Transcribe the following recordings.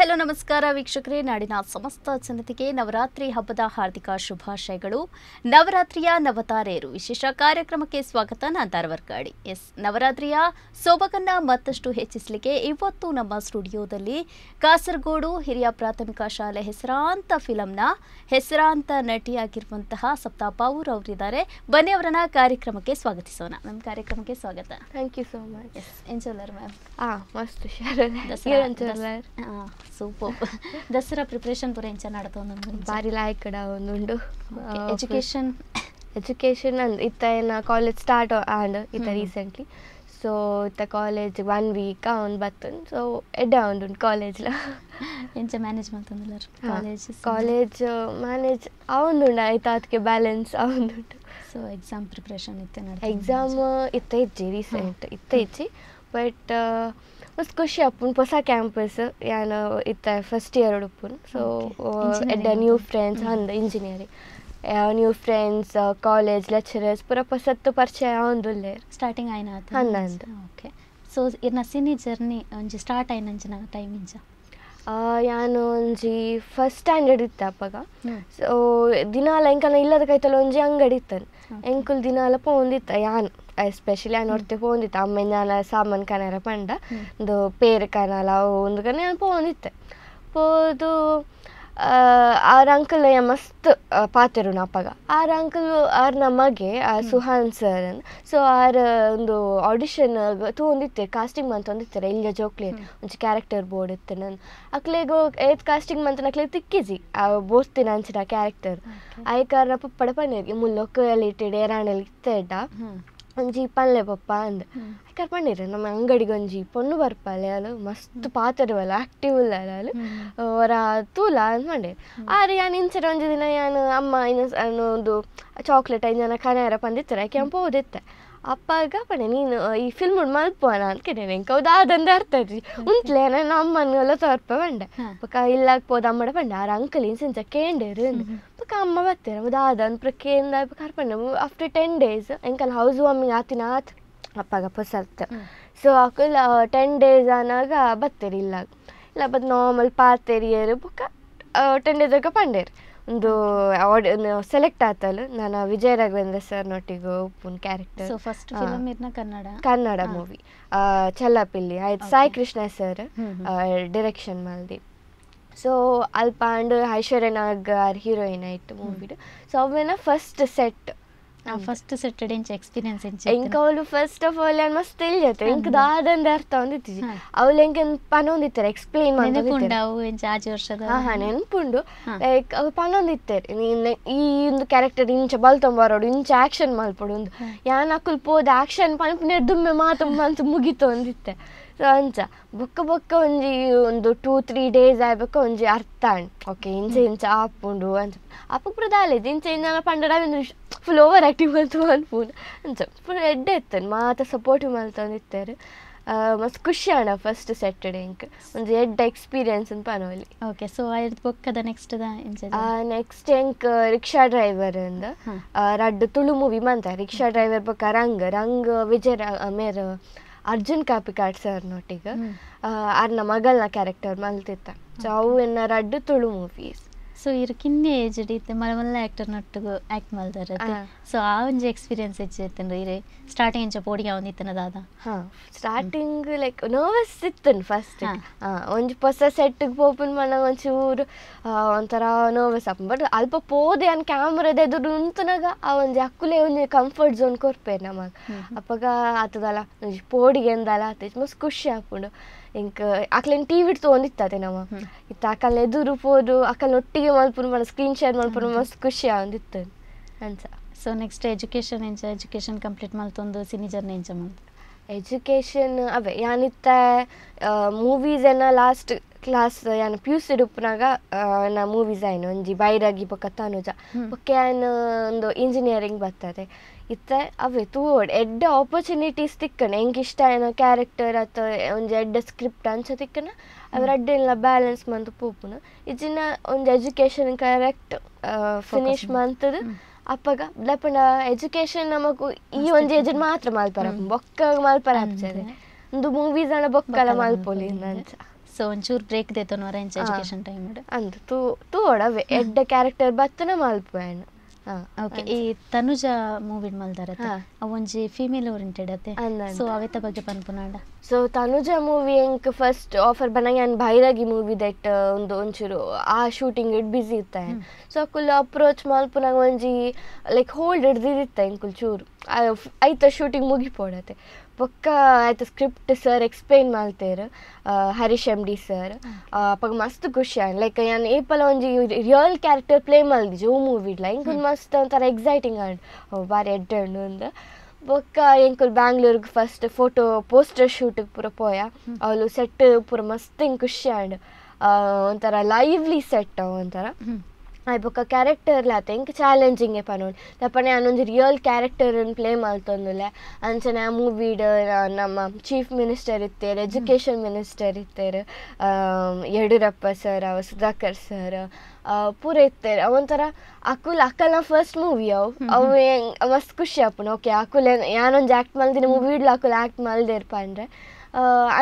Hello ನಮಸ್ಕಾರ ವೀಕ್ಷಕರೇ ನಾಡಿನ ಸಮಸ್ತ ಜನತೆಗೆ ನವರಾತ್ರಿ ಹಬ್ಬದ ಹಾರ್ದಿಕ ಶುಭಾಶಯಗಳು ನವರಾತ್ರಿಯ ನವತಾರೆಯರು ವಿಶೇಷ ಕಾರ್ಯಕ್ರಮಕ್ಕೆ ಸ್ವಾಗತ ನಾನು ಧಾರವಾರ್ಕಾಡಿ ಎಸ್ ನವರಾತ್ರಿಯ ಸೊಬಗನ್ನ ಮತ್ತಷ್ಟು ಹೆಚ್ಚಿಸಲಿಕ್ಕೆ ಇವತ್ತು ನಮ್ಮ ಸ್ಟುಡಿಯೋದಲ್ಲಿ ಕಾಸರಗೋಡು ಹಿರಿಯ ಪ್ರಾಥಮಿಕ ಶಾಲೆ ಹೆಸರಾಂತ ಫಿಲಂನ ಹೆಸರಾಂತ ನಟಿಯಾಗಿರುವಂತಹ ಸಪ್ತಾ ಪಾವೂರ್ ಅವರಿದ್ದಾರೆ ಬನ್ನಿ ಅವರನ್ನ ಕಾರ್ಯಕ್ರಮಕ್ಕೆ ಸ್ವಾಗತಿಸೋಣ ನಮ್ಮ ಕಾರ್ಯಕ್ರಮಕ್ಕೆ ಸ್ವಾಗತ thank you so much ma'am ಹಾಂ ಸೂಪರ್ ದಸರಾ ಪ್ರಿಪ್ರೇಷನ್ ಪೂರ ಎಂಚ ನಡ್ತೊಂದು ಬಾರಿ ಲಾಯ್ಕಡ ಒಂದುಂಡು ಎಜುಕೇಷನ್ ಎಜುಕೇಶನ್ ಅಂದ್ರೆ ಇತ್ತ ಏನ ಕಾಲೇಜ್ ಸ್ಟಾರ್ಟ್ ಆಂಡ್ ಇತ್ತ ರೀಸೆಂಟ್ಲಿ ಸೊ ಇತ್ತ ಕಾಲೇಜ್ ಒನ್ ವೀಕ್ ಅವ್ನು ಬತ್ತನ್ ಸೊ ಎಡ್ಡೆ ಕಾಲೇಜ್ ಕಾಲೇಜ್ಲ ಎಂಚ ಮ್ಯಾನೇಜ್ ಮಾಡ್ತಂದಿಲ್ಲ ಕಾಲೇಜ್ ಕಾಲೇಜ್ ಮ್ಯಾನೇಜ್ ಅವನುಂಡ ಆಯ್ತು ಅದಕ್ಕೆ ಬ್ಯಾಲೆನ್ಸ್ ಅವನುಂಟು ಸೊ ಎಕ್ಸಾಮ್ ಪ್ರಿಪ್ರೇಷನ್ ಇತ್ತೆ ಎಕ್ಸಾಮ್ ಇತ್ತ ಇಜ್ಜಿ ರೀಸೆಂಟ್ ಇತ್ತ ಇಜ್ಜಿ ಬಟ್ ಮಸ್ತ್ ಖುಷಿ ಆಪುಂಡು ಹೊಸ ಕ್ಯಾಂಪಸ್ ಯಾನ್ ಇತ್ತ ಫಸ್ಟ್ ಇಯರ್ ಉಡುಪುನು ಸೊ ಎಡ್ಡ ನ್ಯೂ ಫ್ರೆಂಡ್ಸ್ ಅಂದ engineering new friends college lecturers ಪೂರ ಪಸತ್ತು ಪರಿಚಯ ಆವೊಂದುಲ್ಲೆ ಸ್ಟಾರ್ಟಿಂಗ್ ಆಯ್ನ ಹಂದ ಅಂದ ಓಕೆ ಸೊ ನ ಸಿನಿ ಜರ್ನಿ ಒಂಜಿ ಸ್ಟಾರ್ಟ್ ಆಯ್ನಂಚಿನ ಟೈಮ್ ಇಂಚ ಯಾನು ಒಂಜಿ ಫಸ್ಟ್ ಸ್ಟ್ಯಾಂಡರ್ಡ್ ಇತ್ತ ಅಪ್ಪಗ ಸೊ ದಿನಾಲ ಎಂಕನ ಇಲ್ಲದ ಕೈತಲ ಒಂಜಿ ಅಂಗಡಿ ಇತ್ತನ್ ಎಂಕುಲ್ ದಿನಾಲ ಪೋಂದಿತ್ತ ಯಾನು ಎಸ್ಪೆಷಲಿ ಅನೊಡ್ತೆ ಪೋಂದಿತ್ತ ಅಮ್ಮೆಂಜಾನ ಸಾಮಾನು ಕನರ ಪಂಡ ಒಂದು ಪೇರು ಕನಾಲ ಒಂದು ಕನೆ ಪೋಂದಿತ್ತೆ ಪೋದು ಆರ್ ಅಂಕಲ್ ಯ ಮಸ್ತ್ ಪಾತೆರುಣ ಅಪ್ಪಗ ಆರ್ ಅಂಕಲ್ ಆರ್ ನಮಗೆ ಸುಹಾನ್ ಸರ್ ಸೊ ಆರ್ ಒಂದು ಆಡಿಷನ್ ತೂಂದಿತ್ತೆ ಕಾಸ್ಟಿಂಗ್ ಮಂತೊಂದಿತ್ತಾರೆ ಇಲ್ಲಿಯ ಜೋಕ್ಲಿ ಒಂಚಿ ಕ್ಯಾರೆಕ್ಟರ್ ಬೋರ್ಡ್ ಇತ್ತೆ ನಾನು ಅಕ್ಲೆಗೋ ಏತ್ ಕಾಸ್ಟಿಂಗ್ ಮಂತನ ಅಕ್ಲೆಗ್ ತಿಕ್ಕಿಜಿ ಆ ಬೋರ್ತಿನ ಅಂಚಿನ ಕ್ಯಾರೆಕ್ಟರ್ ಆಯ್ ಕಾರಣ ಪಪ್ಪಡ ಪನ್ನೀರ್ಗೆ ಮುಲ್ಲೊಕ್ಕ ಎಲಿಟೆಡ್ ಒಂದು ಜೀಪಲ್ಲೇ ಪಪ್ಪ ಅಂದೆ ಕರ್ಕೊಂಡಿರ ನಮ್ಮ ಅಂಗಡಿಗೆ ಒಂದು ಜೀಪೊಂದು ಬರ್ಪಲ್ಲೆ ಅಲ್ಲ ಮಸ್ತ್ ಪಾತರವಲ್ಲ ಆಕ್ಟಿವ್ ಇಲ್ಲ ಅಲ್ಲ ಅವರ ತೂಲ ಅಂತ ಮಾಡಿ ಆದ್ರೆ ಯಾನ್ ಇಂಚರ ಒಂದು ದಿನ ಯಾನ್ ಅಮ್ಮ ಇನ್ನು ಚಾಕ್ಲೇಟ್ ಐದು ಜನ ಕನೆಯರ ಬಂದಿತ್ತರ ಕೆಂಪು ಓದಿತ್ತೆ ಅಪ್ಪಾಗ ಪಣೆ ನೀನು ಈ ಫಿಲ್ಮ್ ಮಲ್ಪೋಣ ಅಂತ ಕೇಳಿ ಇಂಕ ಹೌದು ಅದಂದ ಅರ್ಥ ಐತಿ ಉಂತ್ಲೆ ನಾನು ಅಮ್ಮನ ಎಲ್ಲ ತೋರ್ಪ ಬಂಡೆ ಇಲ್ಲ ಪೋದ ಅಮ್ಮಡ ಬಂಡೆ ಆರ ಅಂಕಲ್ ಇನ್ಸಿಂಚ ಕೇಂಡೇರು ಅಮ್ಮ ಬರ್ತಾರೆ ನಮ್ಮದು ಆದ ಒಂದು ಪ್ರಕ್ರಿಯೆಯಿಂದ ಆಫ್ಟರ್ ಟೆನ್ ಡೇಸ್ ಎಂಕಲ್ ಹೌಸ್ ವಾರ್ಮಿಂಗ್ ಆತಿನ ಆತು ಅಪ್ಪಾಗ ಪೊಸರ್ತ ಸೊ ಅಕುಲ್ ಟೆನ್ ಡೇಸ್ ಆನಾಗ ಬರ್ತೇರಿ ಇಲ್ಲ ಇಲ್ಲ ಬತ್ ನಾರ್ಮಲ್ ಪಾತೇರಿಯರು ಬುಕ್ಕ ಟೆನ್ ಡೇಸ್ ಆಗ ಒಂದು ಅವಾರ್ಡ್ ಸೆಲೆಕ್ಟ್ ಆತಲ್ಲ ನಾನು ವಿಜಯ ರಾಘವೇಂದ್ರ ಸರ್ ನೊಟ್ಟಿಗೆ ಉಪ್ಪುನ್ character first Kannada Kannada movie Challapilli ಆಯ್ತು ಸಾಯಿ ಕೃಷ್ಣ ಸರ್ ಡಿರೆಕ್ಷನ್ ಮಲ್ದಿ ಸೊ ಅಲ್ಲಿ ಪಾಂಡು ಐಶ್ವರ್ಯ ನಾಗಾರ್ ಹೀರೋಯಿನ್ ಆಯಿತು ಮೂವಿಡು ಸೊ ಅವನ ಫಸ್ಟ್ ಸೆಟ್ ಫಸ್ಟ್ ಸೆಟರ್ಡೆ ಇಂಚ ಎಕ್ಸ್ಪೀರಿಯನ್ಸ್ ಇಂಚ ಎಂಕ ಅವಳು ಫಸ್ಟ್ ಆಫ್ ಆಲ್ ಏನು ಮಸ್ತ್ ಇಲ್ಲತ್ತೆ ಎಂಕ ದಾದಂದ ಅರ್ಥ ಒಂದಿತ್ತಿ ಅವಳು ಎಂಕ ಪನೊಂದಿತ್ತಾರೆ ಎಕ್ಸ್ಪ್ಲೇನ್ ನೆನಪುಂಡವು ಇಂಚ ಆಜಿ ವರ್ಷದ ಹಾಂ ಹಾಂ ನೆನಪುಂಡು ಲೈಕ್ ಅವು ಪನೊಂದಿತ್ತಾರೆ ನೀನು ಈ ಒಂದು ಕ್ಯಾರೆಕ್ಟರ್ ಇಂಚ ಬಲ್ತೊಂಬರೋಡು ಇಂಚ ಆಕ್ಷನ್ ಮಲ್ಪಡು ಒಂದು ಯಾನ್ ಅಕ್ಕಲ್ ಪೋದ ಆಕ್ಷನ್ ಪನ್ಪುನೇ ದುಮ್ಮೆ ಮಾತು ಮಂತು ಮುಗೀತು ಅಂದಿತ್ತೆ ಅಂಚ ಬೊಕ್ಕ ಬೊಕ್ಕ ಒಂಜಿ ಒಂದು ಟೂ ತ್ರೀ ಡೇಸ್ ಆಯ್ಬೊಕ ಒಂಜಿ ಅರ್ಥ ಓಕೆ ಇಂಚ ಇಂಚ ಆಪುಂಡು ಅಂಚ ಅಪ್ಪ ಪೂರ ದಾಲೆಜ್ ಇಂಚ ಇಂದ ಪಂಡಡ ಫುಲ್ ಓವರ್ ಆಕ್ಟಿವ್ ಅಂತ ಅನ್ಪುಂಡು ಅಂಚ ಫುಲ್ ಎಡ್ಡೆ ಇತ್ತನ್ ಮಾತ ಸಪೋರ್ಟ್ ಮಲ್ತೊಂದು ಇತ್ತಾರೆ ಮಸ್ತ್ ಖುಷಿ ಆಂಡ ಫಸ್ಟ್ ಸ್ಯಾಟರ್ಡೇ ಇಂಕ್ ಒಂದು ಎಡ್ಡ ಎಕ್ಸ್ಪೀರಿಯನ್ಸ್ ಅಂತ ಪನವಲಿ ಓಕೆ ಸೊ ಆಯ್ತು ಬೊಕ್ಕದ ನೆಕ್ಸ್ಟ್ ದ ನೆಕ್ಸ್ಟ್ ಎಂಕ್ ರಿಕ್ಷಾ ಡ್ರೈವರ್ ಅಂದ ರಡ್ಡು ತುಳು ಮೂವಿ ಮಂತ ರಿಕ್ಷಾ ಡ್ರೈವರ್ ಬೊಕ್ಕ ರಂಗ್ ರಂಗ್ ವಿಜಯ್ ಮೇರ್ ಅರ್ಜುನ್ ಕಾಪಿಕಾಟ್ ಸರ್ ನೊಟ್ಟಿಗೆ ಆರ್ ನಮಗಲ್ನ ಕ್ಯಾರೆಕ್ಟರ್ ಮಲ್ತಿತ್ತ ಸೊ ಅವು ಎನ್ನ ರಡ್ಡು ತುಳು ಮೂವೀಸ್ ಸೊ ಇರ್ಕಿನ್ನೆ ಏಜ್ ಇಡೀತೆ ಮಲ ಮಲ್ಲ ಆಕ್ಟರ್ ನಟ್ಟು ಆಕ್ಟ್ ಮಲ್ದಾರ ಸೊ ಆ ಒಂಜಿ ಎಕ್ಸ್ಪೀರಿಯನ್ಸ್ ಹೆಚ್ಚಿತ್ತೇನು ಇರೆ ಸ್ಟಾರ್ಟಿಂಗ್ ಎಂಚ ಪೋಡಿಗೆ ಅವನಿತ್ತನ ಹಾ ಸ್ಟಾರ್ಟಿಂಗ್ ಲೈಕ್ ನರ್ವಸ್ ಇತ್ತು ಫಸ್ಟ್ ಒಂಜಿ ಹೊಸ ಸೆಟ್ಗೆ ಓಪನ್ ಮನ ಒಂಚೂರು ಒಂಥರ ನರ್ವಸ್ ಆಪನ್ ಬಟ್ ಅಲ್ಪ ಪೋದೆ ಅನ್ ಕ್ಯಾಮ್ರಾದ ಎದುರು ನಿಂತನಾಗ ಆ ಒಂಜಿ ಅಕ್ಕುಲೆ ಒಂದು ಕಂಫರ್ಟ್ ಝೋನ್ ಕೊರ್ಪೆ ನಮಗೆ ಅಪ್ಪಾಗ ಆತದಲ್ಲ ಒಂಜಿ ಪೋಡಿಗೆ ಎಂದಲ್ಲ ಆತ ಮಸ್ತ್ ಖುಷಿ ಆಪುಂಡು ಇಂಕ್ ಆಕಲೇನು ಟಿವಿ ಇಟ್ಟು ಒಂದಿತ್ತಾತೆ ನಮ್ಮ ಇತ್ತ ಅಕಲ್ ಎದುರು ಪೋದು ಅಕಲ್ ಒಟ್ಟಿಗೆ ಮಲ್ಪುರು ಮಾಡ ಸ್ಕ್ರೀನ್ ಶೇರ್ ಮಲ್ಪುರು ಮಸ್ತ್ ಖುಷಿ ಆಂದಿತ್ತು ಸೊ ನೆಕ್ಸ್ಟ್ ಎಜುಕೇಶನ್ ಎಂಚ ಎಜುಕೇಶನ್ ಕಂಪ್ಲೀಟ್ ಮಲ್ತೊಂದು ಸಿನಿ ಜರ್ನಿ ಎಂಚ ಎಜುಕೇಶನ್ ಅವೇ ಯಾನಿತ್ತ ಮೂವೀಸ್ ಏನ ಲಾಸ್ಟ್ ಕ್ಲಾಸ್ ಯಾನ್ ಪಿ ಯು ಸಿ ಡುಪ್ಪನಾಗ ನಾ ಮೂವೀಸ್ ಆಯ್ನು ಒಂಜಿ ಬೈರಾಗಿ ಬೊಕ್ಕ ತನುಜ ಬೊಕ್ಕ ಏನು ಒಂದು ಇಂಜಿನಿಯರಿಂಗ್ ಬರ್ತದೆ ಇತ್ತೆ ಅವೇ ತೋಡ್ ಎಡ್ಡೆ ಆಪರ್ಚುನಿಟೀಸ್ ತಿಕ್ಕನೆ ಇಷ್ಟ ಏನೋ ಕ್ಯಾರೆಕ್ಟರ್ ಅಥವಾ ಒಂಜಿ ಎಡ್ಡೆ ಸ್ಕ್ರಿಪ್ಟ್ ಅಂಚ ತಿಕ್ಕನ ಅವ್ರ ಅಡ್ಡೆಲ್ಲ ಬ್ಯಾಲೆನ್ಸ್ ಮಂತ್ ಪೂಪುನ ಇಜಿನ ಒಂದು ಎಜುಕೇಷನ್ ಕರೆಕ್ಟ್ ಫಿನಿಶ್ ಮಂತದ ಅಪ್ಪಗ ಲೆಪಂಡ ಎಜುಕೇಷನ್ ನಮಗೂ ಈ ಒಂಜಿ ಏಜ್ ಮಾತ್ರ ಮಲ್ಪರ ಬೊಕ್ಕ ಮಲ್ಪರ ಹಾಕ್ತದೆ ಒಂದು ಮೂವೀಸ್ ಅನ್ನ ಬೊಕ್ಕಲ ಮಲ್ಪೊಲಿ ಅಂಚ ಸೊ ಒಂಚೂರು ಬ್ರೇಕ್ ದೇತೋನು ಎಜುಕೇಷನ್ ಟೈಮ್ ಅಂದ್ ತೂ ತೋಡವೆ ಎಡ್ಡೆ ಕ್ಯಾರೆಕ್ಟರ್ ಬತ್ತನ ಮಲ್ಪು ಓಕೆ ಈ ತನುಜ ಮೂವಿಡ್ ಮಲ್ದಾರತೆ ಅವೊಂಜಿ ಫೀಮೇಲ್ ಓರಿಯೆಂಟೆಡ್ ಅತೆ ಸೊ ಅವೆತ ಬಗ್ಗೆ ಪನ್ಪುನಾಂಡ ಸೊ ತನುಜ ಮೂವಿ ಎಂಕ್ ಫಸ್ಟ್ ಆಫರ್ ಬನ್ನಂಗೆ ಅನ್ ಬೈರಾಗಿ ಮೂವಿ ದೆಟ್ ಒಂದು ಒಂಚೂರು ಆ ಶೂಟಿಂಗ್ ಇಟ್ ಬಿಜಿ ಇತ್ತೆ ಸೊ ಅಕುಲ್ ಅಪ್ರೋಚ್ ಮಲ್ಪುನಂಗೆ ಒಂಜಿ ಲೈಕ್ ಹೋಲ್ಡ್ ಹಿಡ್ದಿದಿತ್ತೆ ಎಂಕುಲ್ ಚೂರು ಐತ ಶೂಟಿಂಗ್ ಮುಗಿಪೋಡತ್ತೆ ಬೊಕ್ಕ ಐತ ಸ್ಕ್ರಿಪ್ಟ್ ಸರ್ ಎಕ್ಸ್ಪ್ಲೈನ್ ಮಾಡ್ತೇರ ಹರೀಶ್ ಎಮ್ ಡಿ ಸರ್ ಅಪ್ಪಗ ಮಸ್ತ್ ಖುಷಿ ಆಯ್ತು ಲೈಕ್ ನಾನು ಏಪಲ ಒಂಜಿ ರಿಯಲ್ ಕ್ಯಾರೆಕ್ಟರ್ ಪ್ಲೇ ಮಲ್ದಿಜಿ ಓ ಮೂವಿಡ್ಲ ಇಂಕೊಂದು ಮಸ್ತ್ ಒಂಥರ ಎಕ್ಸೈಟಿಂಗ್ ಆಡ್ ಬಾರಿ ಎಡ್ಡೆ ಅಂದು ಬೊಕ್ಕ ಎಂಕುಲ್ ಬ್ಯಾಂಗ್ಳೂರ್ಗೆ ಫಸ್ಟ್ ಫೋಟೋ ಪೋಸ್ಟರ್ ಶೂಟಿಗೆ ಪೂರ ಪೋಯ ಅವಳು ಸೆಟ್ ಪೂರ ಮಸ್ತ್ ಹಿಂಗೆ ಖುಷಿ ಆಂಡ್ ಒಂಥರ ಲೈವ್ಲಿ ಸೆಟ್ ಒಂಥರ అయిపోక క్యారెక్టర్లు ಥಿಂಕ್ ಚಾಲೆಂಜಿಂಗ್ ಚಾಲೆಂಜಿಂಗ್ పనుంಡು ದಪ್ಪನೆ ಆನೊಂಜಿ ರಿಯಲ್ ಕ್ಯಾರೆಕ್ಟರನ್ನು ಪ್ಲೇ ಮಲ್ತೊಂದುಲ್ಲೆ ಅಂಚನೆ ಆ ಮೂವಿಡ್ ನಮ್ಮ ಚೀಫ್ ಮಿನಿಸ್ಟರ್ ಇತ್ತೇರ್ ಎಜುಕೇಷನ್ ಮಿನಿಸ್ಟರ್ ಇತ್ತೇರ್ ಯಡಿಯೂರಪ್ಪ ಸರ್ ಅವ ಸುಧಾಕರ್ ಸರ್ ಪೂರ ಇತ್ತೇರ್ ಅವಂತರ ಅಕುಲ್ ಅಕ್ಕಲ ಫಸ್ಟ್ ಮೂವಿ ಅವ್ ಅವು ಮಸ್ತ್ ಖುಷಿ ಅಪ್ಪನ ಓಕೆ ಅಕುಲ್ ಯಾನೊಂದು ಆ್ಯಕ್ಟ್ ಮಲ್ದಿನ ಇಡ್ಲ ಅಕುಲ್ ಆ್ಯಕ್ಟ್ ಮಲ್ದೇರ್ ಪಂಡ್ರೆ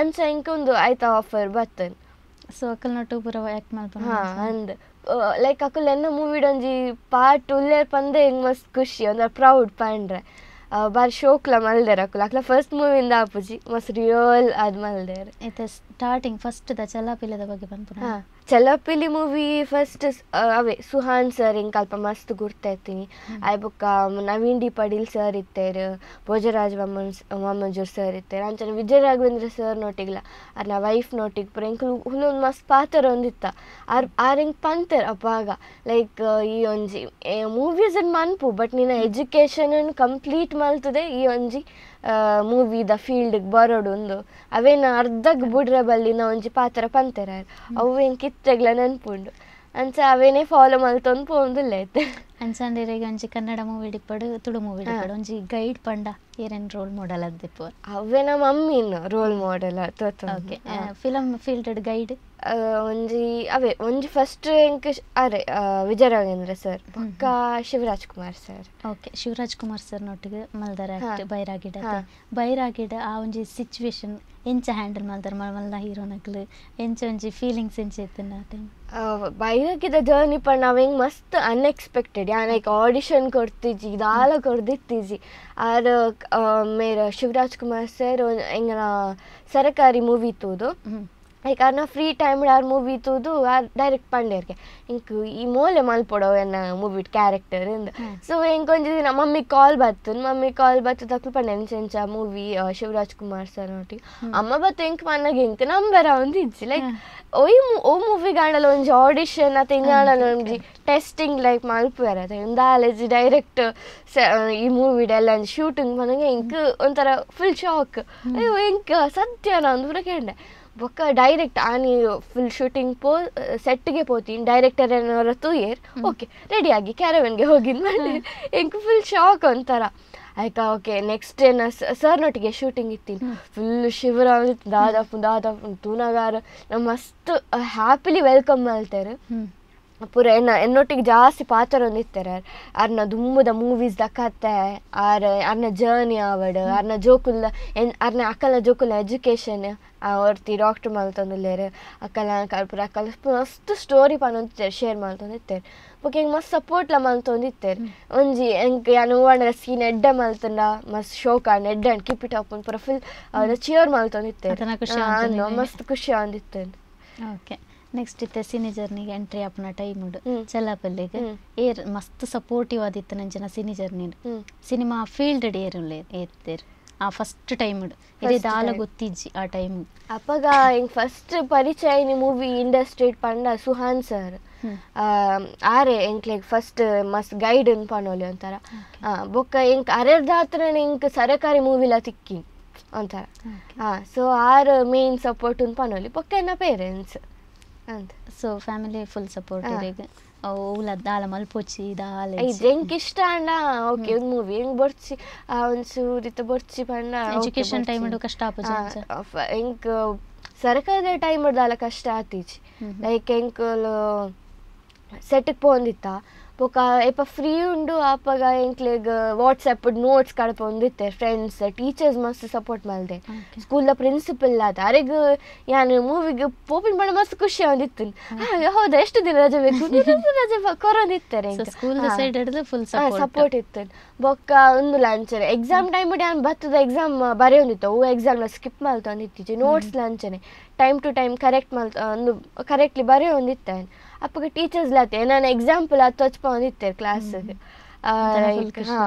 ಅಂಚ ಒಂದು ಆಯ್ತಾ ಆಫರ್ ಬರ್ತೇನೆ ಸೊ ಅಕಲ್ ಟೂ ಪೂರ ಆಕ್ಟ್ ಮಾಡ್ತಾನೆ ಹಾಂ ಅಂದ್ ಲೈಕ್ ಅಕುಲ್ಲೆನ್ನ ಒಂಜಿ ಪಾರ್ಟ್ ಉಲ್ಲೇರ್ ಪಂದೆ ಎಂಕ್ ಮಸ್ತ್ ಖುಷಿ ಒಂಥರ ಪ್ರೌಡ್ ಪಾಂಡ್ರೆ ಬಾರಿ ಶೋಕ್ಲ ಮಲ್ದೆರ್ ಅಕುಲು ಅಕ್ಲ ಫಸ್ಟ್ ಮೂವಿಯಿಂದ ಆಪುಜಿ ಮಸ್ತ್ ರಿಯಲ್ ಅದು ಮಲ್ದೆರ್ ಇತ್ತೆ ಸ್ಟಾರ್ಟಿಂಗ್ ಫಸ್ಟ್ ದ ಚಲಾಪಿಲದ ಬಗ್ಗೆ ಬಂದ್ಪುನ ಚಲಪಿಲಿ ಮೂವಿ ಫಸ್ಟ್ ಅವೇ ಸುಹಾನ್ ಸರ್ ಅಲ್ಪ ಮಸ್ತ್ ಗುರ್ತೈತೀನಿ ಐ ಬೊಕ್ಕ ನವೀನ್ ಡಿ ಪಡೀಲ್ ಸರ್ ಇತ್ತೇರು ಭೋಜರಾಜ್ ಮಮ್ಮನ್ ಮಮ್ಮಜೂರ್ ಸರ್ ಇತ್ತೇರು ಅಂಚನೆ ವಿಜಯ ರಾಘವೇಂದ್ರ ಸರ್ ನೋಟಿಗ್ಲ ನಾ ವೈಫ್ ನೋಟಿಗ್ ಪ್ರೆಂಕ್ಲು ಹುಲೊಂದ್ ಮಸ್ತ್ ಪಾತ್ರ ಒಂದಿತ್ತ ಆರ್ ಆರ್ ಹಿಂಗೆ ಪಂತರ್ ಅಪ್ಪಾಗ ಲೈಕ್ ಈ ಒಂಜಿ ಮೂವೀಸ್ ಅನ್ ಮನ್ಪು ಬಟ್ ನಿನ್ನ ಎಜುಕೇಶನ್ ಕಂಪ್ಲೀಟ್ ಮಲ್ತದೆ ಈ ಒಂಜಿ ಮೂವಿ ದ ಮೂವಿದ ಬರೋಡು ಒಂದು ಅವೇನು ಅರ್ಧಗ್ ಬುಡ್ರೆ ಬಲ್ಲಿನ ಒಂಜಿ ಪಾತ್ರ ಪಂತೆರ ಅವೇನು ಕಿತ್ತೆಗ್ಲ ನೆನ್ಪುಂಡು ಅಂಚ ಅವೇನೇ ಫಾಲೋ ಮಲ್ತೊಂದು ಪೋಂದುಲ್ಲೇತೆ ಅಂಚಾಂಡಿರೆಗೆ ಒಂಜಿ ಕನ್ನಡ ಮೂವಿ ಡಿಪ್ಪಡು ತುಳು ಮೂವಿ ಡಿಪ್ಪಡು ಒಂಜಿ ಗೈಡ್ ಪಂಡ ಏನೇನು ರೋಲ್ ಮಾಡಲ್ ಅದು ಬಿಫೋರ್ ಅವೇ ನಮ್ಮ ಮಮ್ಮಿನ ರೋಲ್ ಮಾಡೆಲ್ ಓಕೆ ಫಿಲಮ್ ಫೀಲ್ಡೆಡ್ ಗೈಡ್ ಒಂಜಿ ಅವೇ ಒಂಜಿ ಫಸ್ಟ್ ಎಂಕ್ ಅರೆ ವಿಜಯ ರಾಘವೇಂದ್ರ ಸರ್ ಪಕ್ಕ Shivaraj Kumar sir okay Shivaraj Kumar sir ನೊಟ್ಟಿಗೆ ಮಲ್ದಾರ ಬೈರಾಗಿಡ ಬೈರಾಗಿಡ ಆ ಒಂಜಿ ಸಿಚುವೇಶನ್ ಎಂಚ ಹ್ಯಾಂಡಲ್ ಮಾಡ್ತಾರೆ ಮಲ್ಲ ಹೀರೋನಕ್ಲು ಎಂಚ ಒಂಜಿ ಫೀಲಿಂಗ್ಸ್ ಎಂಚ ಇತ್ತನ ಟೈಮ್ ಬೈರಾಗಿದ ಜರ್ನಿ ಪಂಡ ಅವ ಹೆಂಗ್ ಮಸ್ತ್ ಅನ್ಎಕ್ಸ್ಪೆಕ್ಟೆಡ್ ಲೈಕ್ ಆಡಿಷನ್ ಕೊಡ್ತೀಜಿ ಇದಾಲ ಕೊಡ್ದಿತ್ತೀಜಿ ಆರ್ uh, mera Shivraj Kumar uh, sir un engra sarakari movie tudo. Mm -hmm. Like ನಾ ಫ್ರೀ ಟೈಮ್ ಯಾರು ಮೂವಿ ತೂದು ಆ ಡೈರೆಕ್ಟ್ ಪಾಂಡೇರ್ಗೆ ಇಂಕ್ ಈ ಮೂಲೆ ಮಲ್ಪಡೋ ಎನ್ನ ಮೂವಿ ಕ್ಯಾರೆಕ್ಟರ್ ಇಂದ ಸೊ ಇಂಕ್ ದಿನ ಮಮ್ಮಿ ಕಾಲ್ ಬತ್ತು ಮಮ್ಮಿ ಕಾಲ್ ಬತ್ತು ತಕ್ಕ ಪಂಡೆ ಎಂಚ ಮೂವಿ ಶಿವರಾಜ್ ಕುಮಾರ್ ಸರ್ ಒಟ್ಟಿಗೆ ಅಮ್ಮ ಬತ್ತು ಇಂಕ್ ಮನ್ನಗೆ ಇಂಕ್ ನಂಬರ ಒಂದು ಇಜ್ಜಿ ಲೈಕ್ ಓಯ್ ಓ ಮೂವಿ ಗಾಂಡಲ ಒಂಜಿ ಆಡಿಷನ್ ಅತ್ತೆ ಇಂಗಾಡಲ ಒಂಜಿ ಟೆಸ್ಟಿಂಗ್ ಲೈಕ್ ಮಲ್ಪುವೆರ ಅತ್ತೆ ಡೈರೆಕ್ಟ್ ಈ ಮೂವಿ ಮೂವಿಡೆಲ್ಲ ಶೂಟಿಂಗ್ ಮನಗೆ ಇಂಕ್ ಒಂಥರ ಫುಲ್ ಶಾಕ್ ಅಯ್ಯೋ ಇಂಕ್ ಸತ್ಯನ ಅಂದ್ಬಿಡ ಕೇಂಡೆ ಬೊಕ್ಕ ಡೈರೆಕ್ಟ್ ಆನಿ ಫುಲ್ ಶೂಟಿಂಗ್ ಪೋ ಸೆಟ್ಗೆ ಪೋತೀನಿ ಡೈರೆಕ್ಟರ್ ಏನಾರ ಏರ್ ಓಕೆ ರೆಡಿಯಾಗಿ ಕ್ಯಾರವನ್ಗೆ ಹೋಗಿದ್ ಮಾಡಿ ಹೆಂಗೆ ಫುಲ್ ಶಾಕ್ ಒಂಥರ ಆಯ್ತಾ ಓಕೆ ನೆಕ್ಸ್ಟ್ ಸರ್ ಸರ್ನೊಟ್ಟಿಗೆ ಶೂಟಿಂಗ್ ಇತ್ತೀನಿ ಫುಲ್ ಶಿವರ ದಾದಾ ದಾದಾ ತೂನಗಾರ ನಮ್ಮ ಮಸ್ತ್ ಹ್ಯಾಪಿಲಿ ವೆಲ್ಕಮ್ ಮಾಡ್ತಾರೆ ಪೂರ ಎನ್ನ ಎನ್ನೊಟ್ಟಿಗೆ ಜಾಸ್ತಿ ಒಂದಿತ್ತರ ಅರ್ನ ದುಂಬುದ ಮೂವೀಸ್ ದ ಕತೆ ಆರ್ ಆರ್ನ ಜರ್ನಿ ಆವಡ್ ಅರ್ನ ಜೋಕುಲ್ ಎನ್ ಆರ್ನ ಅಕ್ಕಲ ಜೋಕುಲ್ ಎಜುಕೇಷನ್ ಒರ್ತಿ ಡಾಕ್ಟರ್ ಮಲ್ತೊಂದುಲ್ಲೆರ್ ಅಕ್ಕಲ ಪೂರ ಅಕ್ಕಲ ಮಸ್ತ್ ಸ್ಟೋರಿ ಪನೊಂದಿತ್ತೆರ್ ಶೇರ್ ಮಲ್ತೊಂದಿತ್ತೆರ್ ಬುಕ್ ಹೆಂಗೆ ಮಸ್ತ್ ಸಪೋರ್ಟ್ಲ ಮಲ್ತೊಂದಿತ್ತೆರ್ ಒಂಜಿ ಎಂಕ್ ಯಾನು ಹೂವಾಂಡಲ ಸೀನ್ ಎಡ್ಡ ಮಾಲ್ತಂಡ ಮಸ್ತ್ ಶೋಕ ಅಂಡ್ ಕಿಪ್ಪಿಟ್ ಹಾಕೊಂಡು ಪೂರ ಫುಲ್ ಅವ್ರ ಚಿಯರ್ ಮಲ್ತೊಂದಿತ್ತೆರ್ ಮಸ್ತ್ ಖುಷಿ ಆಂದಿತ್ತೆ ಓಕೆ ನೆಕ್ಸ್ಟ್ ಇತ್ತೆ ಸಿನಿ ಜರ್ನಿಗೆ ಎಂಟ್ರಿ ಆಪುನ ಟೈಮ್ ಚಲಾಪಲ್ಲಿಗೆ ಏರ್ ಮಸ್ತ್ ಸಪೋರ್ಟಿವ್ ಆದಿತ್ತು ನಂಜನ ಸಿನಿ ಜರ್ನಿ ಸಿನಿಮಾ ಫೀಲ್ಡ್ ಏರ್ ಏತ್ತೇರ್ ಆ ಫಸ್ಟ್ ಟೈಮ್ ದಾಲ ಗೊತ್ತಿಜ್ಜಿ ಆ ಟೈಮ್ ಅಪ್ಪಗ ಹಿಂಗ್ ಫಸ್ಟ್ ಪರಿಚಯ ಮೂವಿ ಇಂಡಸ್ಟ್ರಿ ಪಂಡ ಸುಹಾನ್ ಸರ್ ಆರೆ ಎಂಕ್ಲೆಗ್ ಫಸ್ಟ್ ಮಸ್ತ್ ಗೈಡ್ ಪನೋಲಿ ಒಂಥರ ಬೊಕ್ಕ ಎಂಕ್ ಅರೆರ್ದಾತ್ರ ಎಂಕ್ ಸರಕಾರಿ ಮೂವಿಲ ತಿಕ್ಕಿ ಒಂಥರ ಸೊ ಆರ್ ಮೇನ್ ಸಪೋರ್ಟ್ ಪನೋಲಿ ಬೊಕ್ಕ ಎನ್ನ parents so family full support ಈಗ ಅವ್ಲ ದಾಲ ಮಲ್ಪೊಚ್ಚಿ ದಾಲ ಇದು ಎಂಕ್ ಇಷ್ಟ ಅಣ್ಣ ಓಕೆ ಮೂವಿ ಎಂಗ್ ಬರ್ಚಿ ಆ ಒಂಚು ದಿತ್ತ ಬರ್ಚಿ ಪಂಡ ಎಜುಕೇಶನ್ ಟೈಮ್ ಡು ಕಷ್ಟ ಆಪೋಜಿ ಎಂಕ್ ಸರ್ಕಾರದ ಟೈಮ್ ದಾಲ ಕಷ್ಟ ಆತೀಚಿ ಲೈಕ್ ಎಂಕ್ ಸೆಟ್ಗೆ ಪೋಂದಿತ್ತ ಬೊಕ ಇಪ್ಪ ಫ್ರೀ ಉಂಡು ಆಪಗ ಎಂಕ್ಲೆಗ್ ವಾಟ್ಸಪ್ ನೋಟ್ಸ್ ಕಡಪ ಫ್ರೆಂಡ್ಸ್ ಟೀಚರ್ಸ್ ಮಸ್ತ್ ಸಪೋರ್ಟ್ ಮಲ್ದೆ ಸ್ಕೂಲ್ದ ಪ್ರಿನ್ಸಿಪಲ್ ಆದ ಅರೆಗ್ ಯಾನ್ ಮೂವಿಗೆ ಓಪನ್ ಬಣ್ಣ ಮಸ್ತ್ ಖುಷಿ ಆಗಿತ್ತು ಹೌದಾ ಎಷ್ಟು ದಿನ ರಜೆ ಬೇಕು ರಜೆ ಫುಲ್ ಸಪೋರ್ಟ್ ಇತ್ತು ಬೊಕ್ಕ ಒಂದು ಲಂಚನೆ ಎಕ್ಸಾಮ್ ಟೈಮ್ ಯಾನ್ ಬತ್ತದ ಎಕ್ಸಾಮ್ ಬರೆಯೊಂದಿತ್ತು ಓ ನ ಸ್ಕಿಪ್ ಮಲ್ತು ಅಂದಿತ್ತೀಚೆ ನೋಟ್ಸ್ ಲಂಚನೆ ಟೈಮ್ ಟು ಟೈಮ್ ಕರೆಕ್ಟ್ ಮಲ್ತು ಒಂದು ಕರೆಕ್ಟ್ಲಿ ಬರೆಯೊಂದಿತ್ತೆ ಅಪ್ಪಗೆ ಟೀಚರ್ಸ್ లేతే ನಾನು ಎಕ್ಸಾಂಪಲ್ ಅತ್ತು ಹಚ್ಕೊಂಡಿತ್ತೆ ಆ